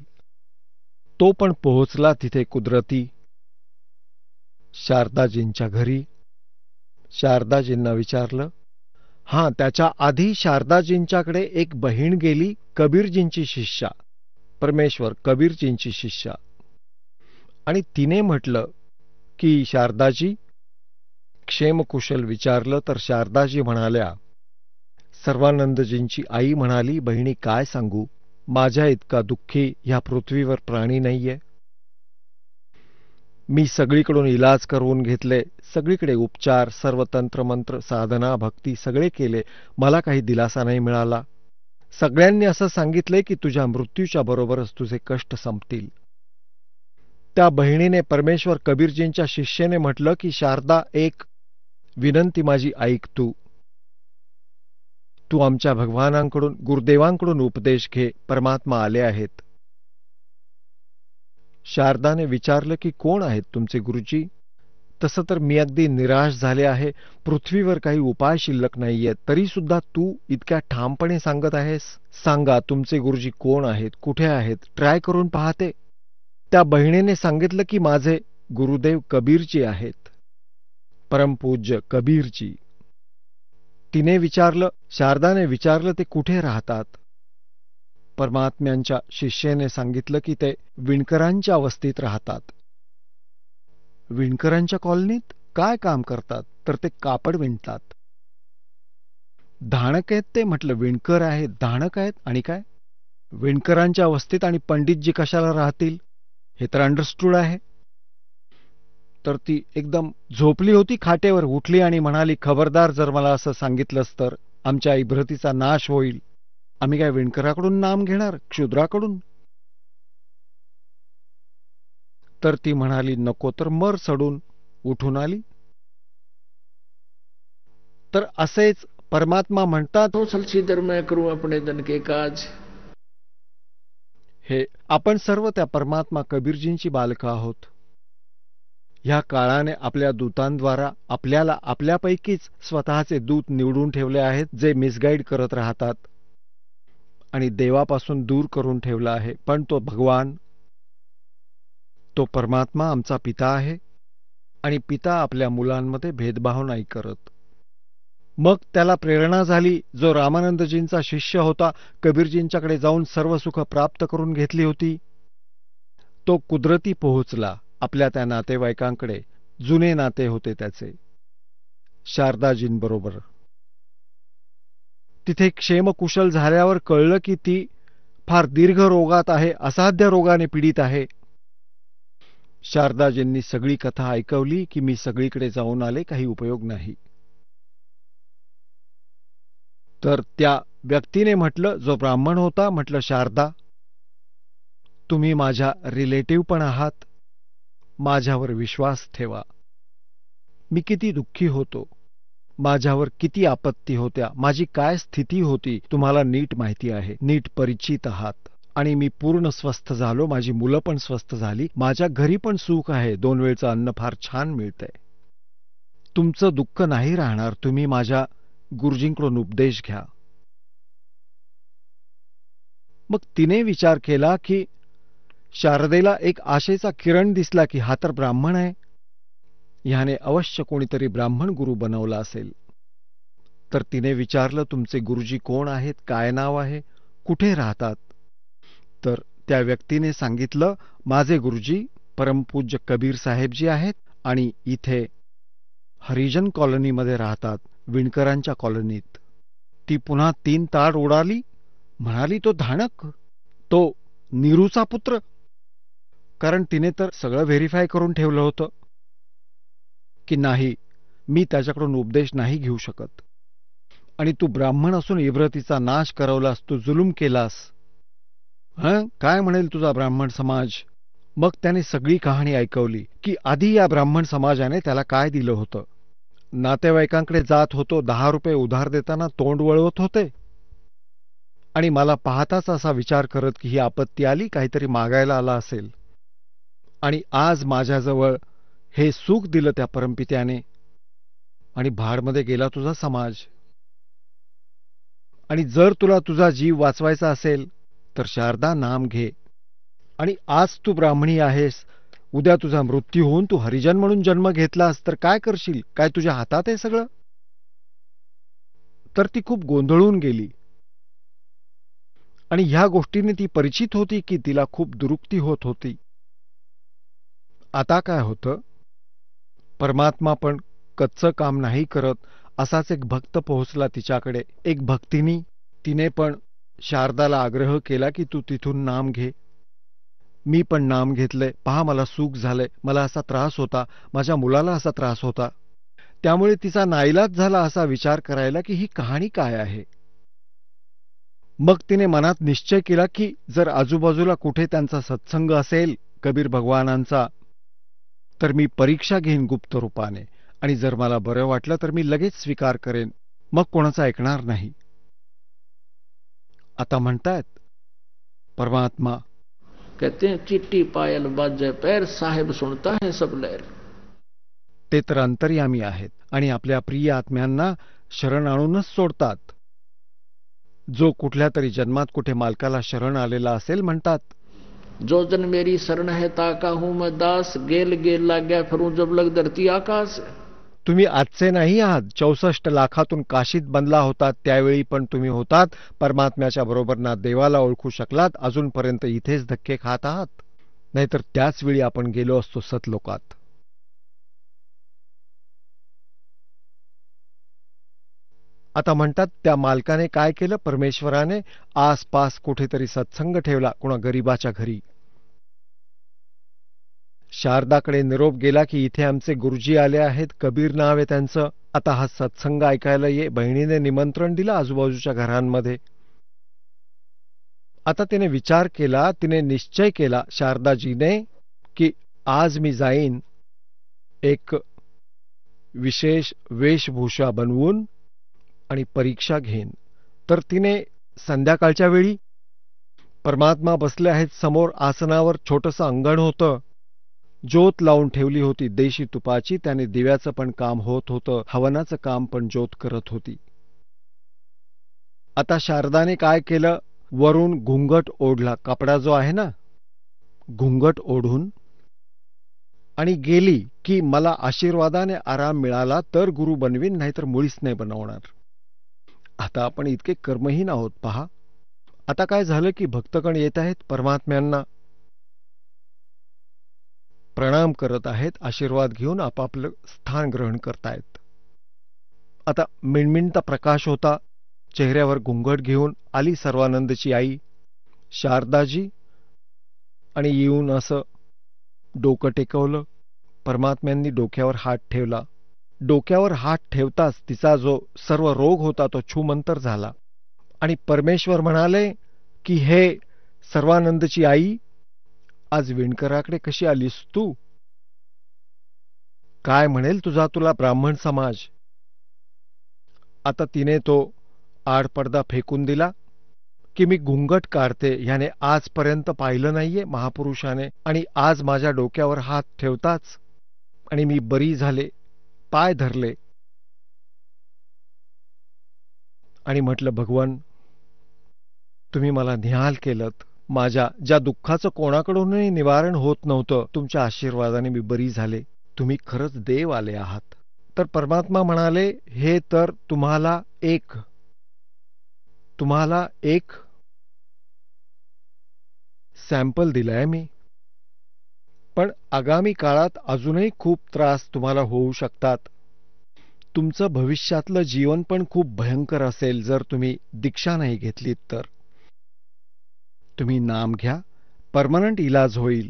तो पण पोहोचला तिथे कुदरती शारदाजींच्या घरी शारदाजींना विचारलं हां त्याच्या आधी शारदाजींच्याकडे एक बहीण गेली कबीरजींची शिष्या परमेश्वर कबीरजींची शिष्या आणि तिने म्हटलं की शारदाजी क्षेमकुशल विचारलं तर शारदाजी म्हणाल्या सर्वानंदजींची आई म्हणाली बहिणी काय सांगू माझ्या इतका दुःखी ह्या पृथ्वीवर प्राणी नाहीये मी सगळीकडून इलाज करून घेतले सगळीकडे उपचार सर्व मंत्र साधना भक्ती सगळे केले मला काही दिलासा नाही मिळाला सगळ्यांनी असं सांगितले की तुझ्या मृत्यूच्या बरोबरच तुझे कष्ट संपतील त्या बहिणीने परमेश्वर कबीरजींच्या शिष्येने म्हटलं की शारदा एक विनंती माझी ऐक तू तू आमच्या भगवानांकडून गुरुदेवांकडून उपदेश घे परमात्मा आले आहेत शारदाने विचारलं की कोण आहेत तुमचे गुरुजी तसं तर मी अगदी निराश झाले आहे पृथ्वीवर काही उपाय शिल्लक नाहीये तरी सुद्धा तू इतक्या ठामपणे सांगत आहेस सांगा तुमचे गुरुजी कोण आहेत कुठे आहेत ट्राय करून पाहते त्या बहिणीने सांगितलं की माझे गुरुदेव कबीरजी आहेत परमपूज्य कबीरजी तिने विचारलं शारदाने विचारलं ते कुठे राहतात परमात्म्यांच्या शिष्येने सांगितलं की ते विणकरांच्या अवस्थेत राहतात विणकरांच्या कॉलनीत काय काम करतात तर ते कापड विणतात धाणक आहेत ते म्हटलं विणकर आहे धाणक आहेत आणि काय विणकरांच्या अवस्थेत आणि पंडितजी कशाला राहतील हे तर अंडरस्टूड आहे तर ती एकदम झोपली होती खाटेवर उठली आणि म्हणाली खबरदार जर मला असं सांगितलंस तर आमच्या इब्रतीचा नाश होईल आम्ही काय विणकराकडून नाम घेणार क्षुद्राकडून तर ती म्हणाली नको तर मर सडून उठून आली तर असेच परमात्मा म्हणतात हो सलसी करू आपण दनके काज हे आपण सर्व त्या परमात्मा कबीरजींची बालक आहोत ह्या काळाने आपल्या दूतांद्वारा आपल्याला आपल्यापैकीच स्वतःचे दूत निवडून ठेवले आहेत जे मिसगाईड करत राहतात आणि देवापासून दूर करून ठेवला आहे पण तो भगवान तो परमात्मा आमचा पिता आहे आणि पिता आपल्या मुलांमध्ये भेदभाव नाही करत मग त्याला प्रेरणा झाली जो रामानंदजींचा शिष्य होता कबीरजींच्याकडे जाऊन सर्व सुख प्राप्त करून घेतली होती तो कुदरती पोहोचला आपल्या त्या नातेवाईकांकडे जुने नाते होते त्याचे शारदाजींबरोबर तिथे क्षेमकुशल झाल्यावर कळलं की ती फार दीर्घ रोगात आहे असाध्य रोगाने पीडित आहे शारदाजींनी सगळी कथा ऐकवली की मी सगळीकडे जाऊन आले काही उपयोग नाही तर त्या व्यक्तीने म्हटलं जो ब्राह्मण होता म्हटलं शारदा तुम्ही माझ्या रिलेटिव्ह पण आहात माझ्यावर विश्वास ठेवा मी किती दुःखी होतो माझ्यावर किती आपत्ती होत्या माझी काय स्थिती होती तुम्हाला नीट माहिती आहे नीट परिचित आहात आणि मी पूर्ण स्वस्थ झालो माझी मुलं पण स्वस्थ झाली माझ्या घरी पण सुख आहे दोन वेळचं अन्न फार छान मिळतंय तुमचं दुःख नाही राहणार तुम्ही माझ्या गुरुजींकडून उपदेश घ्या मग तिने विचार केला की शारदेला एक आशेचा किरण दिसला की हा तर ब्राह्मण आहे ह्याने अवश्य कोणीतरी ब्राह्मण गुरु बनवला असेल तर तिने विचारलं तुमचे गुरुजी कोण आहेत काय नाव आहे कुठे राहतात तर त्या व्यक्तीने सांगितलं माझे गुरुजी परमपूज्य कबीर साहेबजी आहेत आणि इथे हरिजन कॉलनीमध्ये राहतात विणकरांच्या कॉलनीत ती पुन्हा तीन ताड उडाली म्हणाली तो धाणक तो नीरूचा पुत्र कारण तिने तर सगळं व्हेरीफाय करून ठेवलं होतं की नाही मी त्याच्याकडून उपदेश नाही घेऊ शकत आणि तू ब्राह्मण असून इब्रतीचा नाश करवलास तू जुलूम केलास हं काय म्हणेल तुझा ब्राह्मण समाज मग त्याने सगळी कहाणी ऐकवली की आधी या ब्राह्मण समाजाने त्याला काय दिलं होतं नातेवाईकांकडे जात होतो दहा रुपये उधार देताना तोंड वळवत होते आणि मला पाहताच असा विचार करत की ही आपत्ती आली काहीतरी मागायला आला असेल आणि आज माझ्याजवळ हे सुख दिलं त्या परमपित्याने आणि भाडमध्ये गेला तुझा समाज आणि जर तुला तुझा जीव वाचवायचा असेल तर शारदा नाम घे आणि आज तू ब्राह्मणी आहेस उद्या तुझा मृत्यू होऊन तू हरिजन म्हणून जन्म घेतलास तर काय करशील काय तुझ्या हातात आहे सगळं तर ती खूप गोंधळून गेली आणि ह्या गोष्टीने ती परिचित होती की तिला खूप दुरुक्ती होत होती आता काय होतं परमात्मा पण कच्चं काम नाही करत असाच एक भक्त पोहोचला तिच्याकडे एक भक्तीनी तिने पण शारदाला आग्रह केला की तू तिथून नाम घे मी पण नाम घेतलंय पहा मला सुख झालंय मला असा त्रास होता माझ्या मुलाला असा त्रास होता त्यामुळे तिचा नाईलाज झाला असा विचार करायला की ही कहाणी काय आहे मग तिने मनात निश्चय केला की जर आजूबाजूला कुठे त्यांचा सत्संग असेल कबीर भगवानांचा तर मी परीक्षा घेईन गुप्त रूपाने आणि जर मला बरं वाटलं तर मी लगेच स्वीकार करेन मग कोणाचं ऐकणार नाही आता म्हणतायत परमात्मा कहते चिट्टी पायल बाजे पैर साहेब सुनता है सब लहर ते तर अंतर्यामी आहेत आणि आपल्या प्रिय आत्म्यांना शरण आणूनच सोडतात जो कुठल्या तरी जन्मात कुठे मालकाला शरण आलेला असेल म्हणतात जो जन मेरी शरण है ताका हूं मैं दास गेल गेल लाग्या फिरू जब लग धरती आकाश तुम्ही आजचे नाही आहात चौसष्ट लाखातून काशीत बनला होता त्यावेळी पण तुम्ही होतात परमात्म्याच्या बरोबर ना देवाला ओळखू शकलात अजूनपर्यंत इथेच धक्के खात आहात नाहीतर त्याच वेळी आपण गेलो असतो सतलोकात आता म्हणतात त्या मालकाने काय केलं परमेश्वराने आसपास कुठेतरी सत्संग ठेवला कुणा गरीबाच्या घरी शारदाकडे निरोप गेला की इथे आमचे गुरुजी आले आहेत कबीर नाव आहे त्यांचं आता हा सत्संग ऐकायला ये बहिणीने निमंत्रण दिलं आजूबाजूच्या घरांमध्ये आता तिने विचार केला तिने निश्चय केला शारदाजीने की आज मी जाईन एक विशेष वेशभूषा बनवून आणि परीक्षा घेईन तर तिने संध्याकाळच्या वेळी परमात्मा बसले आहेत समोर आसनावर छोटसं अंगण होतं ज्योत लावून ठेवली होती देशी तुपाची त्याने दिव्याचं पण काम होत होतं हवनाचं काम पण ज्योत करत होती आता शारदाने काय केलं वरून घुंगट ओढला कपडा जो आहे ना घुंगट ओढून आणि गेली की मला आशीर्वादाने आराम मिळाला तर गुरु बनवीन नाहीतर मुळीच नाही बनवणार आता आपण इतके कर्महीन आहोत पहा आता काय झालं की भक्तगण येत आहेत परमात्म्यांना प्रणाम करत आहेत आशीर्वाद घेऊन आपापलं स्थान ग्रहण करतायत आता मिणमिणता प्रकाश होता चेहऱ्यावर गुंगट घेऊन आली सर्वानंदची आई शारदाजी आणि येऊन असं डोकं टेकवलं परमात्म्यांनी डोक्यावर हात ठेवला डोक्यावर हात ठेवताच तिचा जो सर्व रोग होता तो छुमंतर झाला आणि परमेश्वर म्हणाले की हे सर्वानंदची आई आज विणकराकडे कशी आलीस तू काय म्हणेल तुझा तुला ब्राह्मण समाज आता तिने तो आडपडदा फेकून दिला की मी घुंगट काढते ह्याने आजपर्यंत पाहिलं नाहीये महापुरुषाने आणि आज माझ्या डोक्यावर हात ठेवताच आणि मी बरी झाले पाय धरले आणि म्हटलं भगवान तुम्ही मला निहाल केलत माझ्या ज्या दुःखाचं कोणाकडूनही निवारण होत नव्हतं तुमच्या आशीर्वादाने मी बरी झाले तुम्ही खरंच देव आले आहात तर परमात्मा म्हणाले हे तर तुम्हाला एक तुम्हाला एक सॅम्पल दिलाय मी पण आगामी काळात अजूनही खूप त्रास तुम्हाला होऊ शकतात तुमचं भविष्यातलं जीवन पण खूप भयंकर असेल जर तुम्ही दीक्षा नाही घेतली तर तुम्ही नाम घ्या परमनंट इलाज होईल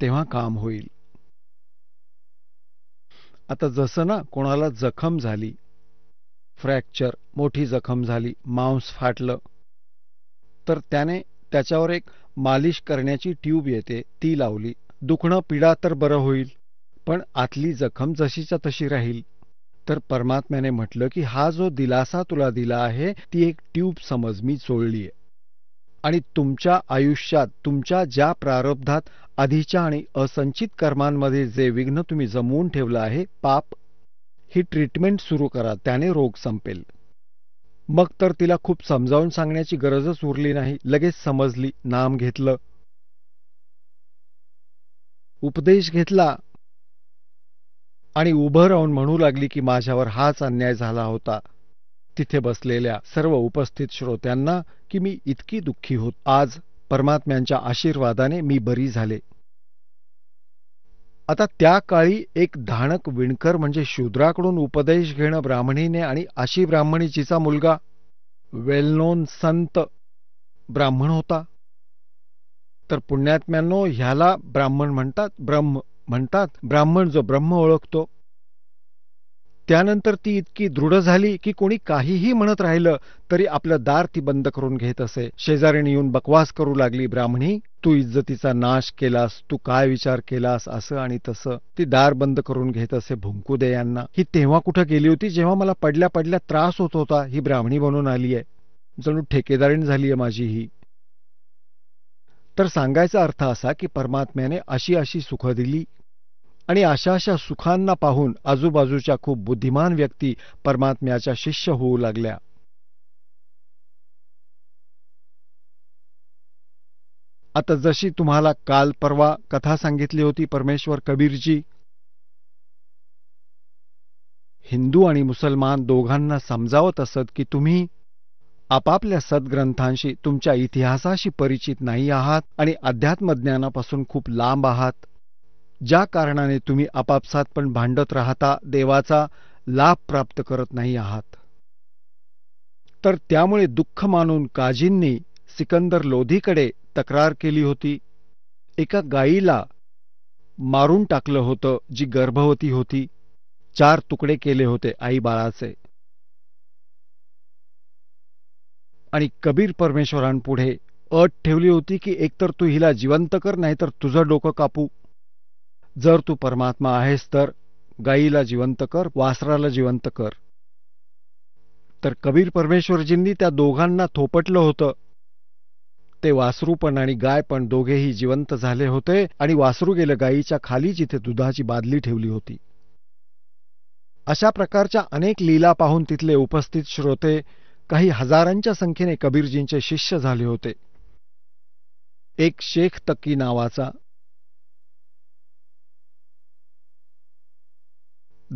तेव्हा काम होईल आता जसं ना कोणाला जखम झाली फ्रॅक्चर मोठी जखम झाली मांस फाटलं तर त्याने त्याच्यावर एक मालिश करण्याची ट्यूब येते ती लावली दुखणं पिडा तर बरं होईल पण आतली जखम जशीच्या तशी राहील तर परमात्म्याने म्हटलं की हा जो दिलासा तुला दिला आहे ती एक ट्यूब समज मी चोळलीय आणि तुमच्या आयुष्यात तुमच्या ज्या प्रारब्धात आधीच्या आणि असंचित कर्मांमध्ये जे विघ्न तुम्ही जमवून ठेवलं आहे पाप ही ट्रीटमेंट सुरू करा त्याने रोग संपेल मग तर तिला खूप समजावून सांगण्याची गरजच उरली नाही लगेच समजली नाम घेतलं उपदेश घेतला आणि उभं राहून म्हणू लागली की माझ्यावर हाच अन्याय झाला होता तिथे बसलेल्या सर्व उपस्थित श्रोत्यांना की मी इतकी दुःखी होत आज परमात्म्यांच्या आशीर्वादाने मी बरी झाले आता त्या काळी एक धाणक विणकर म्हणजे शूद्राकडून उपदेश घेणं ब्राह्मणीने आणि अशी ब्राह्मणी जिचा मुलगा वेल नोन संत ब्राह्मण होता तर पुण्यात्म्यांनो ह्याला ब्राह्मण म्हणतात ब्रह्म म्हणतात ब्राह्मण जो ब्रह्म ओळखतो त्यानंतर ती इतकी दृढ झाली की कोणी काहीही म्हणत राहिलं तरी आपलं दार ती बंद करून घेत असे शेजारीने येऊन बकवास करू लागली ब्राह्मणी तू इज्जतीचा नाश केलास तू काय विचार केलास असं आणि तसं ती दार बंद करून घेत असे भुंकू दे यांना ही तेव्हा कुठं गेली होती जेव्हा मला पडल्या पडल्या त्रास होत होता ही ब्राह्मणी बनून आली आहे जणू ठेकेदारीण झाली आहे माझी ही तर सांगायचा अर्थ असा की परमात्म्याने अशी अशी सुख दिली आणि अशा अशा सुखांना पाहून आजूबाजूच्या खूप बुद्धिमान व्यक्ती परमात्म्याच्या शिष्य होऊ लागल्या आता जशी तुम्हाला काल परवा कथा सांगितली होती परमेश्वर कबीरजी हिंदू आणि मुसलमान दोघांना समजावत असत की तुम्ही आपापल्या सद्ग्रंथांशी तुमच्या इतिहासाशी परिचित नाही आहात आणि अध्यात्मज्ञानापासून खूप लांब आहात ज्या कारणाने तुम्ही आपापसात पण भांडत राहता देवाचा लाभ प्राप्त करत नाही आहात तर त्यामुळे दुःख मानून काजींनी सिकंदर लोधीकडे तक्रार केली होती एका गायीला मारून टाकलं होतं जी गर्भवती होती चार तुकडे केले होते आई बाळाचे आणि कबीर परमेश्वरांपुढे अट ठेवली होती की एकतर तू हिला जिवंत कर नाहीतर तुझं डोकं कापू जर तू परमात्मा आहेस तर गाईला जिवंत कर वासराला जिवंत कर तर कबीर परमेश्वरजींनी त्या दोघांना थोपटलं होतं ते वासरू पण आणि गाय पण दोघेही जिवंत झाले होते आणि वासरू गेलं गायीच्या खाली जिथे दुधाची बादली ठेवली होती अशा प्रकारच्या अनेक लीला पाहून तिथले उपस्थित श्रोते काही हजारांच्या संख्येने कबीरजींचे शिष्य झाले होते एक शेख तक्की नावाचा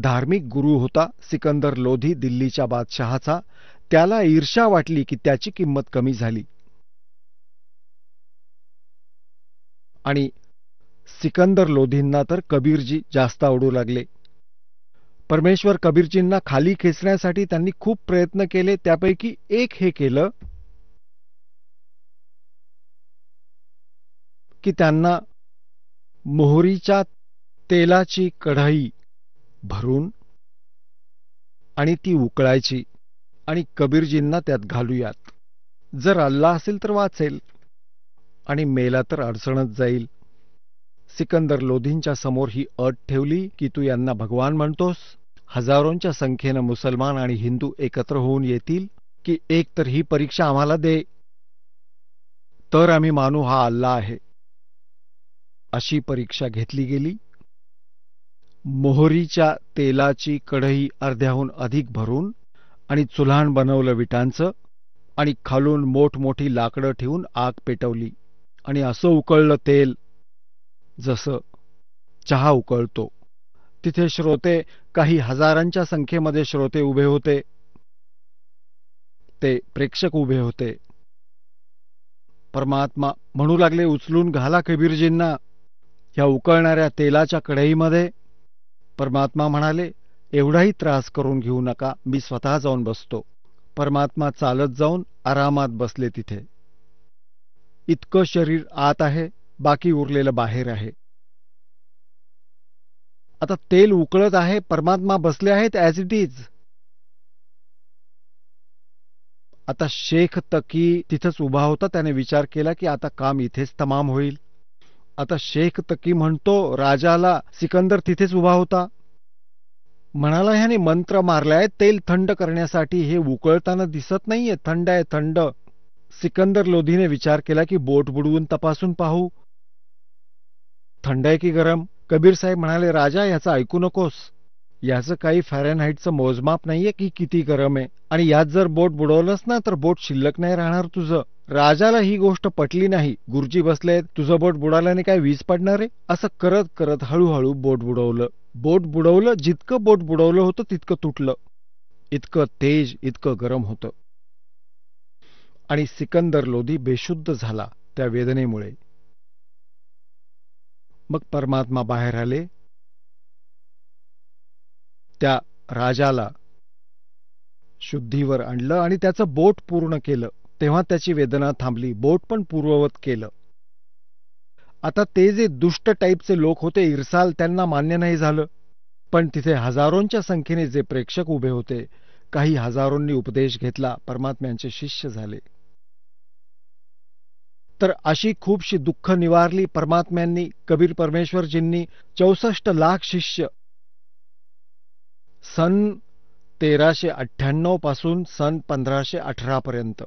धार्मिक गुरु होता सिकंदर लोधी दिल्लीच्या बादशहाचा त्याला ईर्षा वाटली की त्याची किंमत कमी झाली आणि सिकंदर लोधींना तर कबीरजी जास्त आवडू लागले परमेश्वर कबीरजींना खाली खेचण्यासाठी त्यांनी खूप प्रयत्न केले त्यापैकी एक हे केलं की त्यांना मोहरीच्या तेलाची कढाई भरून आणि ती उकळायची आणि कबीरजींना त्यात घालूयात जर अल्ला असेल तर वाचेल आणि मेला तर अडचणच जाईल सिकंदर लोधींच्या समोर ही अट ठेवली की तू यांना भगवान म्हणतोस हजारोंच्या संख्येनं मुसलमान आणि हिंदू एकत्र होऊन येतील की एक तर ही परीक्षा आम्हाला दे तर आम्ही मानू हा अल्ला आहे अशी परीक्षा घेतली गेली मोहरीच्या तेलाची कढई अर्ध्याहून अधिक भरून आणि चुल्हाण बनवलं विटांचं आणि खालून मोठमोठी लाकडं ठेवून आग पेटवली आणि असं उकळलं तेल जसं चहा उकळतो तिथे श्रोते काही हजारांच्या संख्येमध्ये श्रोते उभे होते ते प्रेक्षक उभे होते परमात्मा म्हणू लागले उचलून घाला कबीरजींना या उकळणाऱ्या तेलाच्या कढईमध्ये परमात्मा म्हणाले एवढाही त्रास करून घेऊ नका मी स्वतः जाऊन बसतो परमात्मा चालत जाऊन आरामात बसले तिथे इतकं शरीर आत आहे बाकी उरलेलं बाहेर आहे आता तेल उकळत आहे परमात्मा बसले आहेत ॲज इट इज आता शेख तकी तिथंच उभा होता त्याने विचार केला की आता काम इथेच तमाम होईल आता शेख तकी म्हणतो राजाला सिकंदर तिथेच उभा होता म्हणाला ह्याने मंत्र मारलाय तेल थंड करण्यासाठी हे उकळताना दिसत नाहीये थंड आहे थंड सिकंदर लोधीने विचार केला की बोट बुडवून तपासून पाहू थंड आहे की गरम कबीर साहेब म्हणाले राजा याचं ऐकू नकोस याचं काही फॅरेनहाईटचं मोजमाप नाहीये की किती गरम आहे आणि यात जर बोट बुडवलंस ना तर बोट शिल्लक नाही राहणार तुझं राजाला ही गोष्ट पटली नाही गुरुजी बसले तुझं बोट बुडाल्याने काय वीज पडणार आहे असं करत करत हळूहळू बोट बुडवलं बोट बुडवलं जितकं बोट बुडवलं होतं तितकं तुटलं इतकं तेज इतकं गरम होतं आणि सिकंदर लोधी बेशुद्ध झाला त्या वेदनेमुळे मग परमात्मा बाहेर आले त्या राजाला शुद्धीवर आणलं आणि त्याचं बोट पूर्ण केलं तेव्हा त्याची वेदना थांबली बोट पण पूर्ववत केलं आता ते जे दुष्ट टाईपचे लोक होते इरसाल त्यांना मान्य नाही झालं पण तिथे हजारोंच्या संख्येने जे प्रेक्षक उभे होते काही हजारोंनी उपदेश घेतला परमात्म्यांचे शिष्य झाले तर अशी खूपशी दुःख निवारली परमात्म्यांनी कबीर परमेश्वरजींनी चौसष्ट लाख शिष्य सन तेराशे अठ्ठ्याण्णव पासून सन पंधराशे अठरा पर्यंत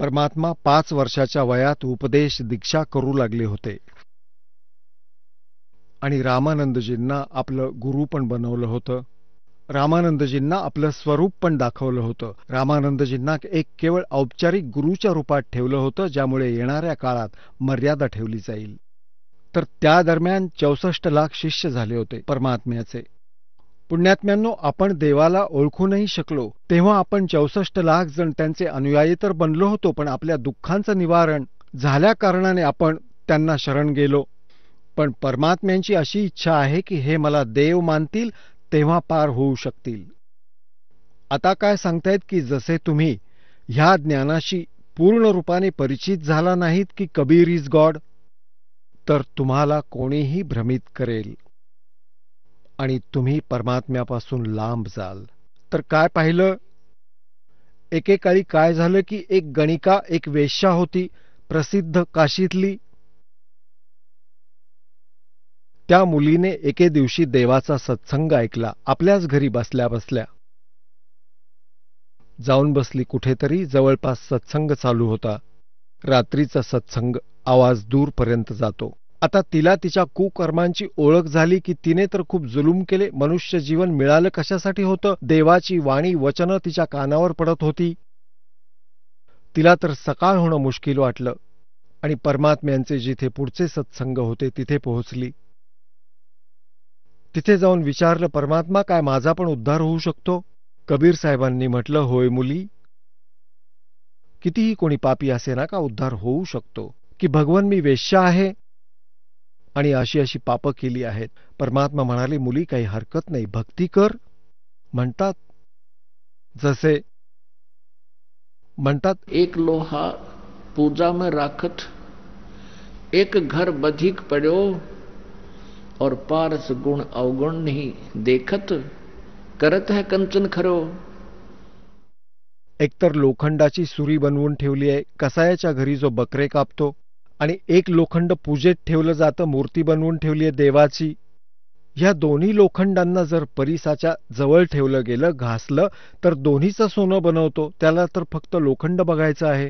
परमात्मा पाच वर्षाच्या वयात उपदेश दीक्षा करू लागले होते आणि रामानंदजींना आपलं गुरु पण बनवलं होतं रामानंदजींना आपलं स्वरूप पण दाखवलं होतं रामानंदजींना एक केवळ औपचारिक गुरुच्या रूपात ठेवलं होतं ज्यामुळे येणाऱ्या काळात मर्यादा ठेवली जाईल तर त्या दरम्यान चौसष्ट लाख शिष्य झाले होते परमात्म्याचे पुण्यात्म्यांनो आपण देवाला ओळखू नाही शकलो तेव्हा आपण चौसष्ट लाख जण त्यांचे अनुयायी तर बनलो होतो पण आपल्या दुःखांचं निवारण झाल्या कारणाने आपण त्यांना शरण गेलो पण परमात्म्यांची अशी इच्छा आहे की हे मला देव मानतील तेव्हा पार होऊ शकतील आता काय सांगतायत की जसे तुम्ही ह्या ज्ञानाशी पूर्ण रूपाने परिचित झाला नाहीत की कबीर इज गॉड तर तुम्हाला कोणीही भ्रमित करेल आणि तुम्ही परमात्म्यापासून लांब जाल तर काय पाहिलं एकेकाळी काय झालं की एक गणिका एक वेश्या होती प्रसिद्ध काशीतली त्या मुलीने एके दिवशी देवाचा सत्संग ऐकला आपल्याच घरी बसल्या बसल्या जाऊन बसली कुठेतरी जवळपास सत्संग चालू होता रात्रीचा सत्संग आवाज दूरपर्यंत जातो आता तिला तिच्या कुकर्मांची ओळख झाली की तिने तर खूप जुलूम केले मनुष्य जीवन मिळालं कशासाठी होतं देवाची वाणी वचनं तिच्या कानावर पडत होती तिला तर सकाळ होणं मुश्किल वाटलं आणि परमात्म्यांचे जिथे पुढचे सत्संग होते तिथे पोहोचली तिथे जाऊन विचारलं परमात्मा काय माझा पण उद्धार होऊ शकतो कबीर साहेबांनी म्हटलं होय मुली कितीही कोणी पापी असे ना का उद्धार होऊ शकतो की भगवान मी वेश्या आहे आणि अशी अशी पाप केली आहेत परमात्मा म्हणाले मुली काही हरकत नाही भक्ती कर म्हणतात जसे म्हणतात एक लोहा पूजा में राखत एक घर बधिक पड्यो और पारस गुण अवगुण नहीं देखत करत है कंचन खरो एकतर लोखंडाची सुरी बनवून ठेवली आहे कसायाच्या घरी जो बकरे कापतो आणि एक लोखंड पूजेत ठेवलं जातं मूर्ती बनवून ठेवली आहे देवाची ह्या दोन्ही लोखंडांना जर परिसाच्या जवळ ठेवलं गेलं घासलं तर दोन्हीचं सोनं बनवतो त्याला तर फक्त लोखंड बघायचं आहे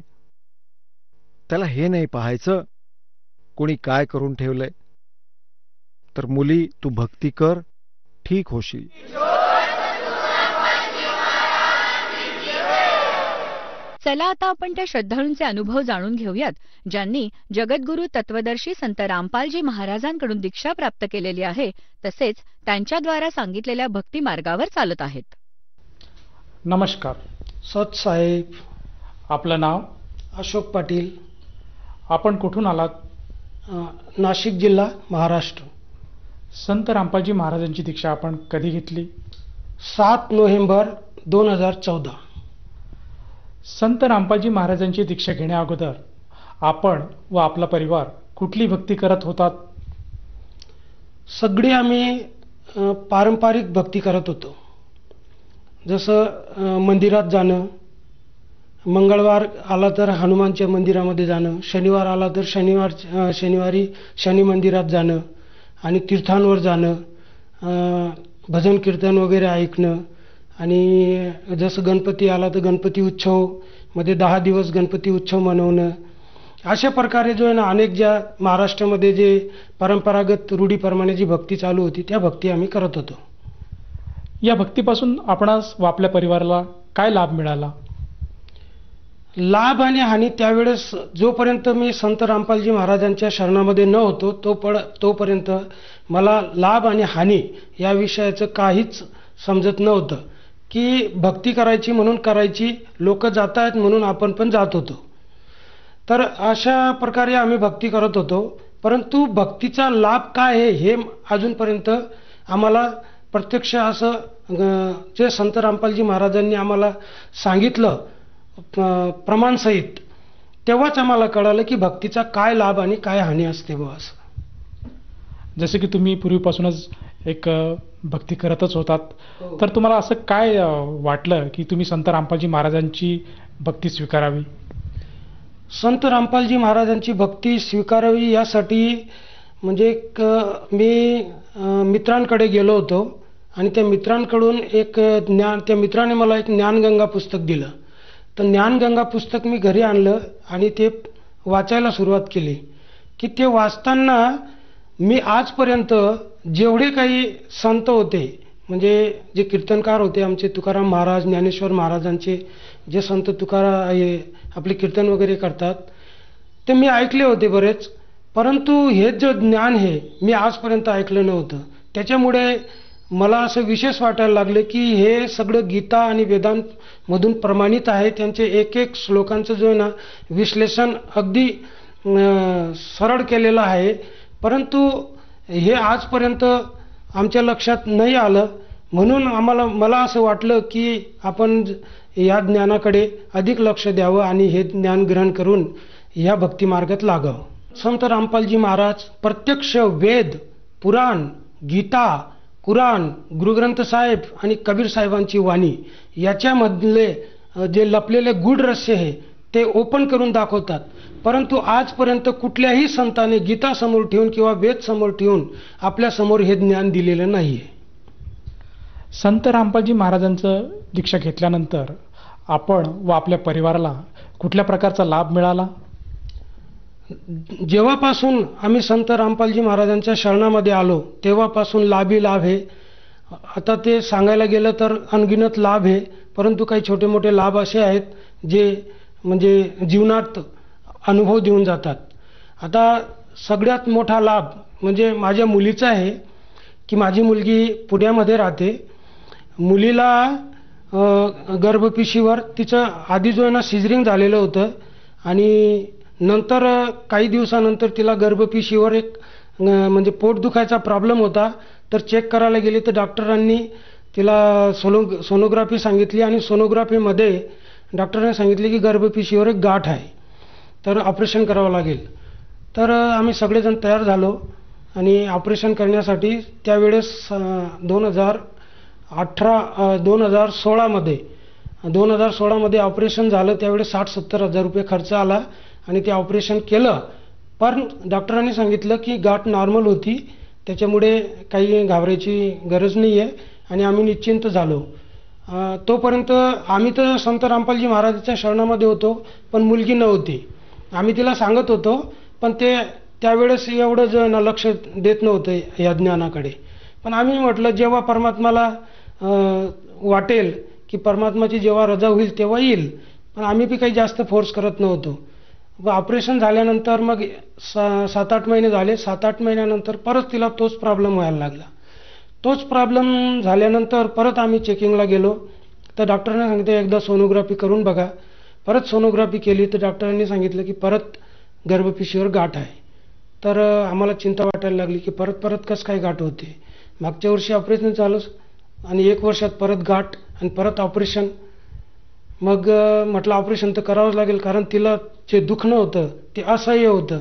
त्याला हे नाही पाहायचं कोणी काय करून ठेवलंय तर मुली तू भक्ती कर ठीक होशील चला आता आपण त्या श्रद्धाळूंचे अनुभव जाणून घेऊयात ज्यांनी जगद्गुरू तत्वदर्शी संत रामपालजी महाराजांकडून दीक्षा प्राप्त केलेली आहे तसेच त्यांच्याद्वारा सांगितलेल्या भक्ती मार्गावर चालत आहेत नमस्कार साहेब आपलं नाव अशोक पाटील आपण कुठून आलात नाशिक जिल्हा महाराष्ट्र संत रामपालजी महाराजांची दीक्षा आपण कधी घेतली सात नोव्हेंबर दोन हजार चौदा संत रामपाजी महाराजांची दीक्षा घेण्याअगोदर आपण व आपला परिवार कुठली भक्ती करत होतात सगळी आम्ही पारंपरिक भक्ती करत होतो जसं मंदिरात जाणं मंगळवार आला तर हनुमानच्या मंदिरामध्ये जाणं शनिवार आला तर शनिवार शनिवारी शनी मंदिरात जाणं आणि तीर्थांवर जाणं भजन कीर्तन वगैरे ऐकणं आणि जसं गणपती आला तर गणपती उत्सवमध्ये दहा दिवस गणपती उत्सव मनवणं अशा प्रकारे जो आहे ना अनेक ज्या महाराष्ट्रामध्ये जे परंपरागत रूढीप्रमाणे जी भक्ती चालू होती त्या भक्ती आम्ही करत होतो या भक्तीपासून आपणास व आपल्या परिवाराला काय लाभ मिळाला लाभ आणि हानी त्यावेळेस जोपर्यंत मी संत रामपालजी महाराजांच्या शरणामध्ये न होतो तो पड तोपर्यंत मला लाभ आणि हानी या विषयाचं काहीच समजत नव्हतं की भक्ती करायची म्हणून करायची लोक जात आहेत म्हणून आपण पण जात होतो तर अशा प्रकारे आम्ही भक्ती करत होतो परंतु भक्तीचा लाभ काय आहे हे अजूनपर्यंत आम्हाला प्रत्यक्ष असं जे संत रामपालजी महाराजांनी आम्हाला सांगितलं प्रमाणसहित तेव्हाच आम्हाला कळालं की भक्तीचा काय लाभ आणि काय हानी असते बस असं जसं की तुम्ही पूर्वीपासूनच एक भक्ती करतच होतात तर तुम्हाला असं काय वाटलं की तुम्ही संत रामपालजी महाराजांची भक्ती स्वीकारावी संत रामपालजी महाराजांची भक्ती स्वीकारावी यासाठी म्हणजे एक मी मित्रांकडे गेलो होतो आणि त्या मित्रांकडून एक ज्ञान त्या मित्राने मला एक ज्ञानगंगा पुस्तक दिलं तर ज्ञानगंगा पुस्तक मी घरी आणलं आणि ते वाचायला सुरुवात केली की ते वाचताना मी आजपर्यंत जेवढे काही संत होते म्हणजे जे कीर्तनकार होते आमचे तुकाराम महाराज ज्ञानेश्वर महाराजांचे जे संत तुकारा हे आपले कीर्तन वगैरे करतात ते मी ऐकले होते बरेच परंतु हे जे ज्ञान हे मी आजपर्यंत ऐकलं नव्हतं त्याच्यामुळे मला असं विशेष वाटायला लागले की हे सगळं गीता आणि वेदांतमधून प्रमाणित आहे त्यांचे एक एक श्लोकांचं जो आहे ना विश्लेषण अगदी सरळ केलेलं आहे परंतु हे आजपर्यंत आमच्या लक्षात नाही आलं म्हणून आम्हाला मला असं वाटलं की आपण या ज्ञानाकडे अधिक लक्ष द्यावं आणि हे ज्ञान ग्रहण करून या भक्तिमार्गात लागावं संत रामपालजी महाराज प्रत्यक्ष वेद पुराण गीता कुराण गुरुग्रंथ साहेब आणि कबीर साहेबांची वाणी याच्यामधले जे लपलेले गुढ रस्य आहे ते ओपन करून दाखवतात परंतु आजपर्यंत कुठल्याही संताने गीता समोर ठेवून किंवा वेद समोर ठेवून आपल्या समोर हे ज्ञान दिलेलं नाही संत रामपालजी महाराजांचं दीक्षा घेतल्यानंतर आपण व आपल्या परिवाराला कुठल्या प्रकारचा लाभ मिळाला जेव्हापासून आम्ही संत रामपालजी महाराजांच्या शरणामध्ये आलो तेव्हापासून लाभी लाभ हे आता ते सांगायला गेलं तर अनगिनत लाभ आहे परंतु काही छोटे मोठे लाभ असे आहेत जे म्हणजे जीवनात अनुभव देऊन जातात आता सगळ्यात मोठा लाभ म्हणजे माझ्या मुलीचा आहे की माझी मुलगी पुण्यामध्ये राहते मुलीला गर्भपिशीवर तिचं आधी जो आहे ना सिझरिंग झालेलं होतं आणि नंतर काही दिवसानंतर तिला गर्भपिशीवर एक म्हणजे पोट दुखायचा प्रॉब्लेम होता तर चेक करायला गेले तर डॉक्टरांनी तिला सोनो सोनोग्राफी सांगितली आणि सोनोग्राफीमध्ये डॉक्टरने सांगितले की गर्भपिशीवर एक गाठ आहे तर ऑपरेशन करावं लागेल तर आम्ही सगळेजण तयार झालो आणि ऑपरेशन करण्यासाठी त्यावेळेस दोन हजार अठरा दोन हजार सोळामध्ये दोन हजार सोळामध्ये ऑपरेशन झालं त्यावेळेस साठ सत्तर हजार रुपये खर्च आला आणि ते ऑपरेशन केलं पण डॉक्टरांनी सांगितलं की गाठ नॉर्मल होती त्याच्यामुळे काही घाबरायची गरज नाही आहे आणि आम्ही निश्चिंत झालो तोपर्यंत आम्ही तर संत रामपालजी महाराजांच्या शरणामध्ये होतो पण मुलगी नव्हती आम्ही तिला सांगत होतो पण ते त्यावेळेस एवढं लक्ष देत नव्हतं या ज्ञानाकडे पण आम्ही म्हटलं जेव्हा परमात्माला वाटेल की परमात्माची जेव्हा रजा होईल तेव्हा येईल पण आम्ही बी काही जास्त फोर्स करत नव्हतो व ऑपरेशन झाल्यानंतर मग सा सात आठ महिने झाले सात आठ महिन्यानंतर परत तिला तोच प्रॉब्लेम व्हायला लागला तोच प्रॉब्लेम झाल्यानंतर परत आम्ही चेकिंगला गेलो तर डॉक्टरने सांगितलं एकदा सोनोग्राफी करून बघा परत सोनोग्राफी केली तर डॉक्टरांनी सांगितलं की परत गर्भपिशीवर गाठ आहे तर आम्हाला चिंता वाटायला लागली की परत परत कसं काय गाठ होते मागच्या वर्षी ऑपरेशन चालूच आणि एक वर्षात परत गाठ आणि परत ऑपरेशन मग म्हटलं ऑपरेशन तर करावंच लागेल कारण तिला जे दुखणं होतं ते असह्य होतं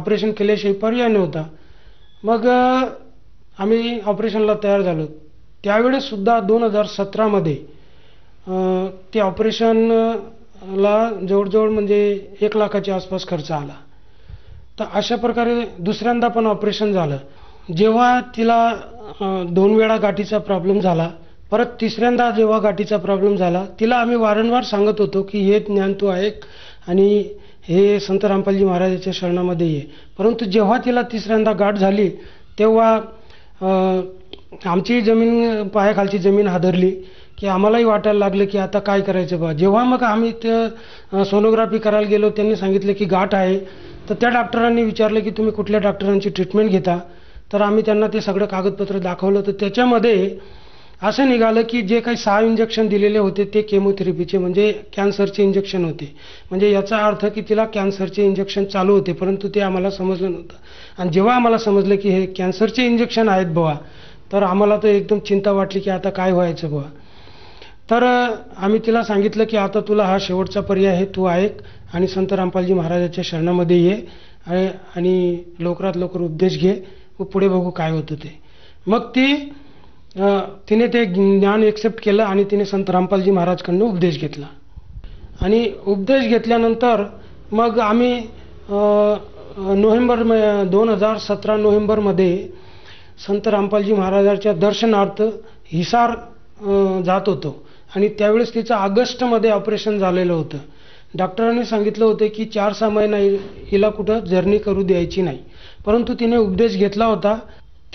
ऑपरेशन केल्याशिवाय पर्याय नव्हता मग आम्ही ऑपरेशनला तयार झालो त्यावेळेससुद्धा दोन हजार सतरामध्ये ते ऑपरेशनला जवळजवळ म्हणजे एक लाखाच्या आसपास खर्च आला तर अशा प्रकारे दुसऱ्यांदा पण ऑपरेशन झालं जेव्हा तिला दोन वेळा गाठीचा प्रॉब्लेम झाला परत तिसऱ्यांदा जेव्हा गाठीचा प्रॉब्लेम झाला तिला आम्ही वारंवार सांगत होतो की हे ज्ञान तू ऐक आणि हे संत रामपालजी महाराजाच्या शरणामध्ये ये परंतु जेव्हा तिला तिसऱ्यांदा गाठ झाली तेव्हा आमची जमीन पायाखालची जमीन हादरली की आम्हालाही वाटायला लागलं की आता काय करायचं बा जेव्हा मग आम्ही ते सोनोग्राफी करायला गेलो त्यांनी सांगितलं की गाठ आहे तर त्या डॉक्टरांनी विचारलं की तुम्ही कुठल्या डॉक्टरांची ट्रीटमेंट घेता तर आम्ही त्यांना ते सगळं कागदपत्र दाखवलं तर त्याच्यामध्ये असं निघालं की जे काही सहा इंजेक्शन दिलेले होते ते केमोथेरपीचे म्हणजे कॅन्सरचे इंजेक्शन होते म्हणजे याचा अर्थ की तिला कॅन्सरचे इंजेक्शन चालू होते परंतु ते आम्हाला समजलं नव्हतं आणि जेव्हा आम्हाला समजलं की हे कॅन्सरचे इंजेक्शन आहेत बुवा तर आम्हाला तर एकदम चिंता वाटली की आता काय व्हायचं बुवा तर आम्ही तिला सांगितलं की आता तुला हा शेवटचा पर्याय आहे तू ऐक आणि संत रामपालजी महाराजाच्या शरणामध्ये ये आणि लवकरात लवकर उपदेश घे व पुढे बघू काय होतं ते मग ती तिने ते ज्ञान एक्सेप्ट केलं आणि तिने संत रामपालजी महाराजकडनं उपदेश घेतला आणि उपदेश घेतल्यानंतर मग आम्ही नोव्हेंबर दोन हजार सतरा नोव्हेंबरमध्ये संत रामपालजी महाराजांच्या दर्शनार्थ हिसार जात होतो आणि त्यावेळेस तिचं ऑगस्टमध्ये ऑपरेशन झालेलं होतं डॉक्टरांनी सांगितलं होतं की चार सहा महिना हिला कुठं जर्नी करू द्यायची नाही परंतु तिने उपदेश घेतला होता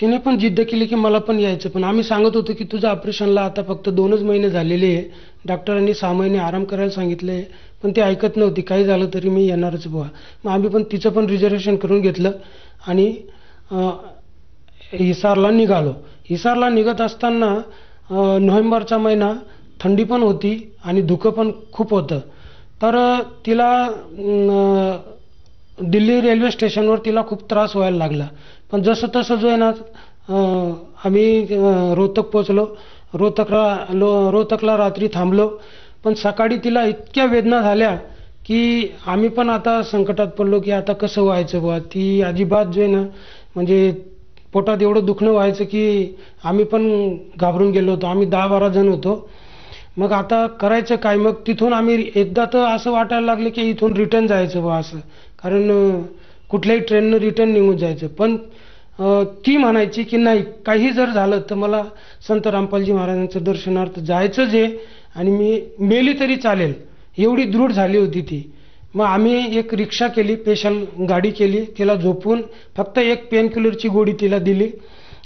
तिने पण जिद्द केली की मला पण यायचं पण आम्ही सांगत होतो की तुझ्या ऑपरेशनला आता फक्त दोनच महिने झालेले आहे डॉक्टरांनी सहा महिने आराम करायला सांगितले पण ते ऐकत नव्हती काही झालं तरी मी येणारच बुवा मग आम्ही पण तिचं पण रिझर्वेशन करून घेतलं आणि हिसारला निघालो हिसारला निघत असताना नोव्हेंबरचा महिना थंडी पण होती आणि धुकं पण खूप होतं तर तिला दिल्ली रेल्वे स्टेशनवर तिला खूप त्रास व्हायला लागला पण जसं तसं जो आहे ना आम्ही रोहतक पोचलो रोहतकला लो रोहतकला रात्री थांबलो पण सकाळी तिला इतक्या वेदना झाल्या की आम्ही पण आता संकटात पडलो की आता कसं व्हायचं बुवा ती अजिबात जे ना म्हणजे पोटात एवढं दुखणं व्हायचं की आम्ही पण घाबरून गेलो होतो आम्ही दहा बारा जण होतो मग आता करायचं काय मग तिथून आम्ही एकदा तर असं वाटायला लागलं की इथून रिटर्न जायचं बा असं कारण कुठल्याही ट्रेननं रिटर्न निघून जायचं पण ती म्हणायची की नाही काही जर झालं तर मला संत रामपालजी महाराजांचं दर्शनार्थ जायचं जे आणि मी मेली तरी चालेल एवढी दृढ झाली होती ती मग आम्ही एक रिक्षा केली स्पेशल गाडी केली तिला झोपून फक्त एक पेनकिलरची गोडी तिला दिली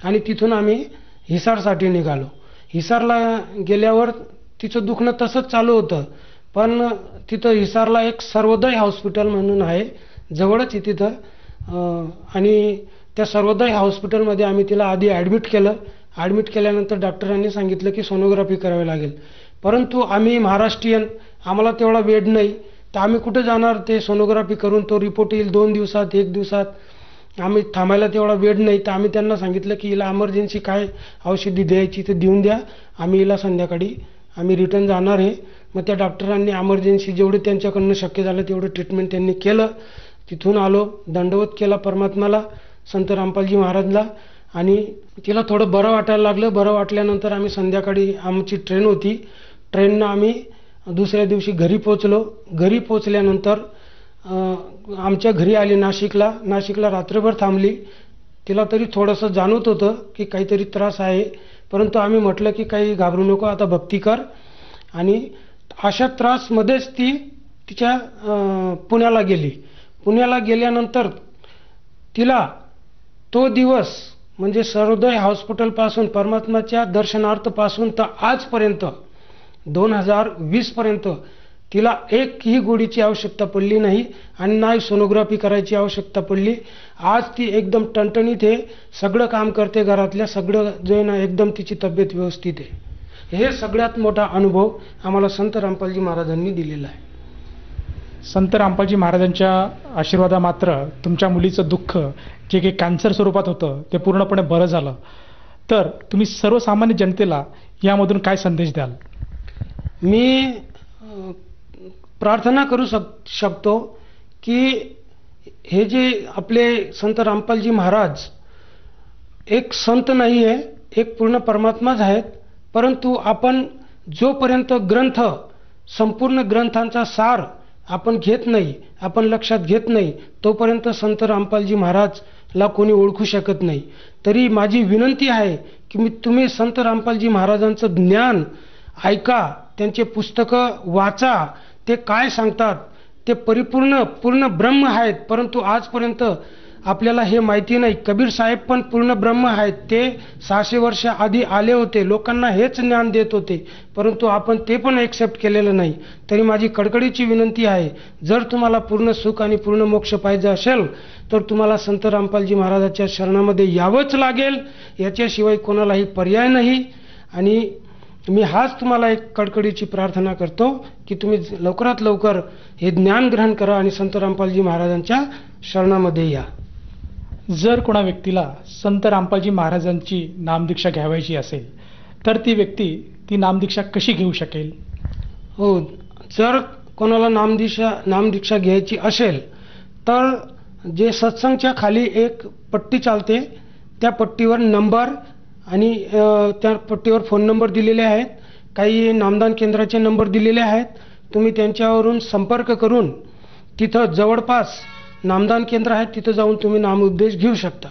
आणि तिथून आम्ही हिसारसाठी निघालो हिसारला गेल्यावर तिचं दुखणं तसंच चालू होतं पण तिथं हिसारला एक सर्वोदय हॉस्पिटल म्हणून आहे जवळच तिथं आणि त्या सर्वोदय हॉस्पिटलमध्ये आम्ही तिला आधी ॲडमिट केलं ॲडमिट केल्यानंतर डॉक्टरांनी सांगितलं की सोनोग्राफी करावी लागेल परंतु आम्ही महाराष्ट्रीयन आम्हाला तेवढा वेळ नाही तर आम्ही कुठं जाणार ते सोनोग्राफी करून तो रिपोर्ट येईल दोन दिवसात एक दिवसात आम्ही थांबायला तेवढा वेळ नाही तर आम्ही त्यांना सांगितलं की हिला एमर्जन्सी काय औषधी द्यायची ते देऊन द्या आम्ही हिला संध्याकाळी आम्ही रिटर्न जाणार आहे मग त्या डॉक्टरांनी एमर्जन्सी जेवढे त्यांच्याकडनं शक्य झालं तेवढं ट्रीटमेंट त्यांनी केलं तिथून आलो दंडवत केला परमात्माला संत रामपालजी महाराजला आणि तिला थोडं बरं वाटायला लागलं बरं वाटल्यानंतर आम्ही संध्याकाळी आमची ट्रेन होती ट्रेननं आम्ही दुसऱ्या दिवशी घरी पोचलो घरी पोचल्यानंतर आमच्या घरी आली नाशिकला नाशिकला रात्रभर थांबली तिला तरी थोडंसं जाणवत होतं की काहीतरी त्रास आहे परंतु आम्ही म्हटलं की काही घाबरू नको आता भक्ती कर आणि अशा त्रासमध्येच ती तिच्या पुण्याला गेली पुण्याला गेल्यानंतर तिला तो दिवस म्हणजे सर्वोदय हॉस्पिटलपासून परमात्माच्या दर्शनार्थपासून तर आजपर्यंत दोन हजार वीसपर्यंत तिला एकही गोडीची आवश्यकता पडली नाही आणि नाही सोनोग्राफी करायची आवश्यकता पडली आज ती एकदम टणटणीत आहे सगळं काम करते घरातल्या सगळं जे ना एकदम तिची तब्येत व्यवस्थित आहे हे सगळ्यात मोठा अनुभव आम्हाला संत रामपालजी महाराजांनी दिलेला आहे संत रामपालजी महाराजांच्या आशीर्वादा मात्र तुमच्या मुलीचं दुःख जे काही कॅन्सर स्वरूपात होतं ते पूर्णपणे बरं झालं तर तुम्ही सर्वसामान्य जनतेला यामधून काय संदेश द्याल मी प्रार्थना करू शक शकतो की हे जे आपले संत रामपालजी महाराज एक संत नाही आहे एक पूर्ण परमात्माच आहेत परंतु आपण जोपर्यंत ग्रंथ संपूर्ण ग्रंथांचा सार आपण घेत नाही आपण लक्षात घेत नाही तोपर्यंत संत रामपालजी महाराजला कोणी ओळखू शकत नाही तरी माझी विनंती आहे की मी तुम्ही संत रामपालजी महाराजांचं ज्ञान ऐका त्यांचे पुस्तकं वाचा ते काय सांगतात ते परिपूर्ण पूर्ण ब्रह्म आहेत परंतु आजपर्यंत आपल्याला हे माहिती नाही कबीर साहेब पण पूर्ण ब्रह्म आहेत ते सहाशे वर्ष आधी आले होते लोकांना हेच ज्ञान देत होते परंतु आपण ते पण ॲक्सेप्ट केलेलं नाही तरी माझी कडकडीची विनंती आहे जर तुम्हाला पूर्ण सुख आणि पूर्ण मोक्ष पाहिजे असेल तर तुम्हाला संत रामपालजी महाराजाच्या शरणामध्ये यावंच लागेल याच्याशिवाय कोणालाही पर्याय नाही आणि मी हाच तुम्हाला एक कडकडीची प्रार्थना करतो की तुम्ही लवकरात लवकर हे ज्ञान ग्रहण करा आणि संत रामपालजी महाराजांच्या शरणामध्ये या जर कोणा व्यक्तीला संत रामपालजी महाराजांची नामदीक्षा घ्यावायची असेल तर ती व्यक्ती ती नामदीक्षा कशी घेऊ शकेल हो जर कोणाला नामदीक्षा नामदीक्षा घ्यायची असेल तर जे सत्संगच्या खाली एक पट्टी चालते त्या पट्टीवर नंबर आणि त्या पट्टीवर फोन नंबर दिलेले आहेत काही नामदान केंद्राचे नंबर दिलेले आहेत तुम्ही त्यांच्यावरून संपर्क करून तिथं जवळपास नामदान केंद्र आहे तिथं जाऊन तुम्ही उद्देश घेऊ शकता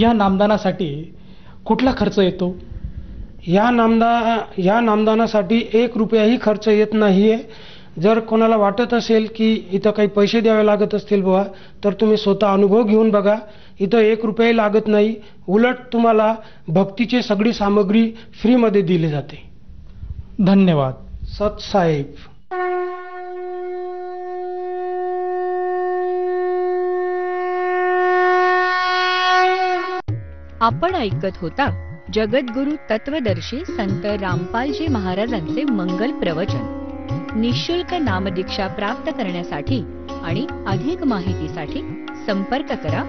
या नामदानासाठी कुठला खर्च येतो या नामदा या नामदानासाठी एक रुपयाही खर्च येत नाही आहे जर कोणाला वाटत असेल की इथं काही पैसे द्यावे लागत असतील बुवा तर तुम्ही स्वतः अनुभव घेऊन बघा इथं एक रुपयाही लागत नाही उलट तुम्हाला भक्तीची सगळी सामग्री फ्रीमध्ये दिली जाते धन्यवाद साहेब आपण ऐकत होता जगद्गुरु तत्वदर्शी संत रामपालजी महाराजांचे मंगल प्रवचन निशुल्क नामदीक्षा प्राप्त करण्यासाठी आणि अधिक माहितीसाठी संपर्क करा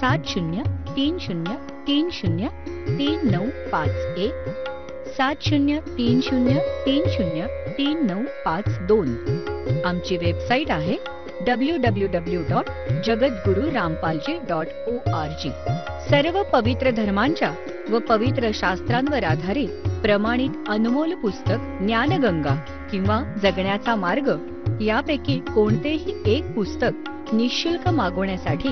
सात शून्य तीन शून्य तीन शून्य तीन नऊ पाच एक सात शून्य तीन शून्य तीन शून्य तीन नऊ पाच दोन आमची वेबसाईट आहे डब्ल्यू डब्ल्यू डब्ल्यू डॉट जगद्गुरु रामपालजी डॉट ओ आर जी सर्व पवित्र धर्मांच्या व पवित्र शास्त्रांवर आधारित प्रमाणित अनमोल पुस्तक ज्ञानगंगा किंवा जगण्याचा मार्ग यापैकी कोणतेही एक पुस्तक निशुल्क मागवण्यासाठी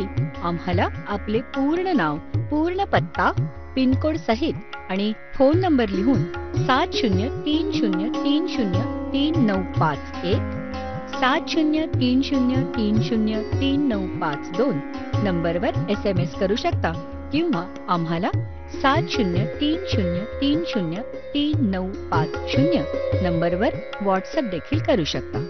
आम्हाला आपले पूर्ण नाव पूर्ण पत्ता पिनकोड सहित आणि फोन नंबर लिहून सात शून्य तीन शून्य तीन शून्य तीन नऊ पाच एक सात शून्य तीन शून्य तीन शून्य तीन नऊ पाच दोन नंबरवर एस एम एस करू शकता किंवा आम्हाला सात शून्य तीन शून्य तीन शून्य तीन नऊ पाच शून्य नंबरवर व्हॉट्सअप देखील करू शकता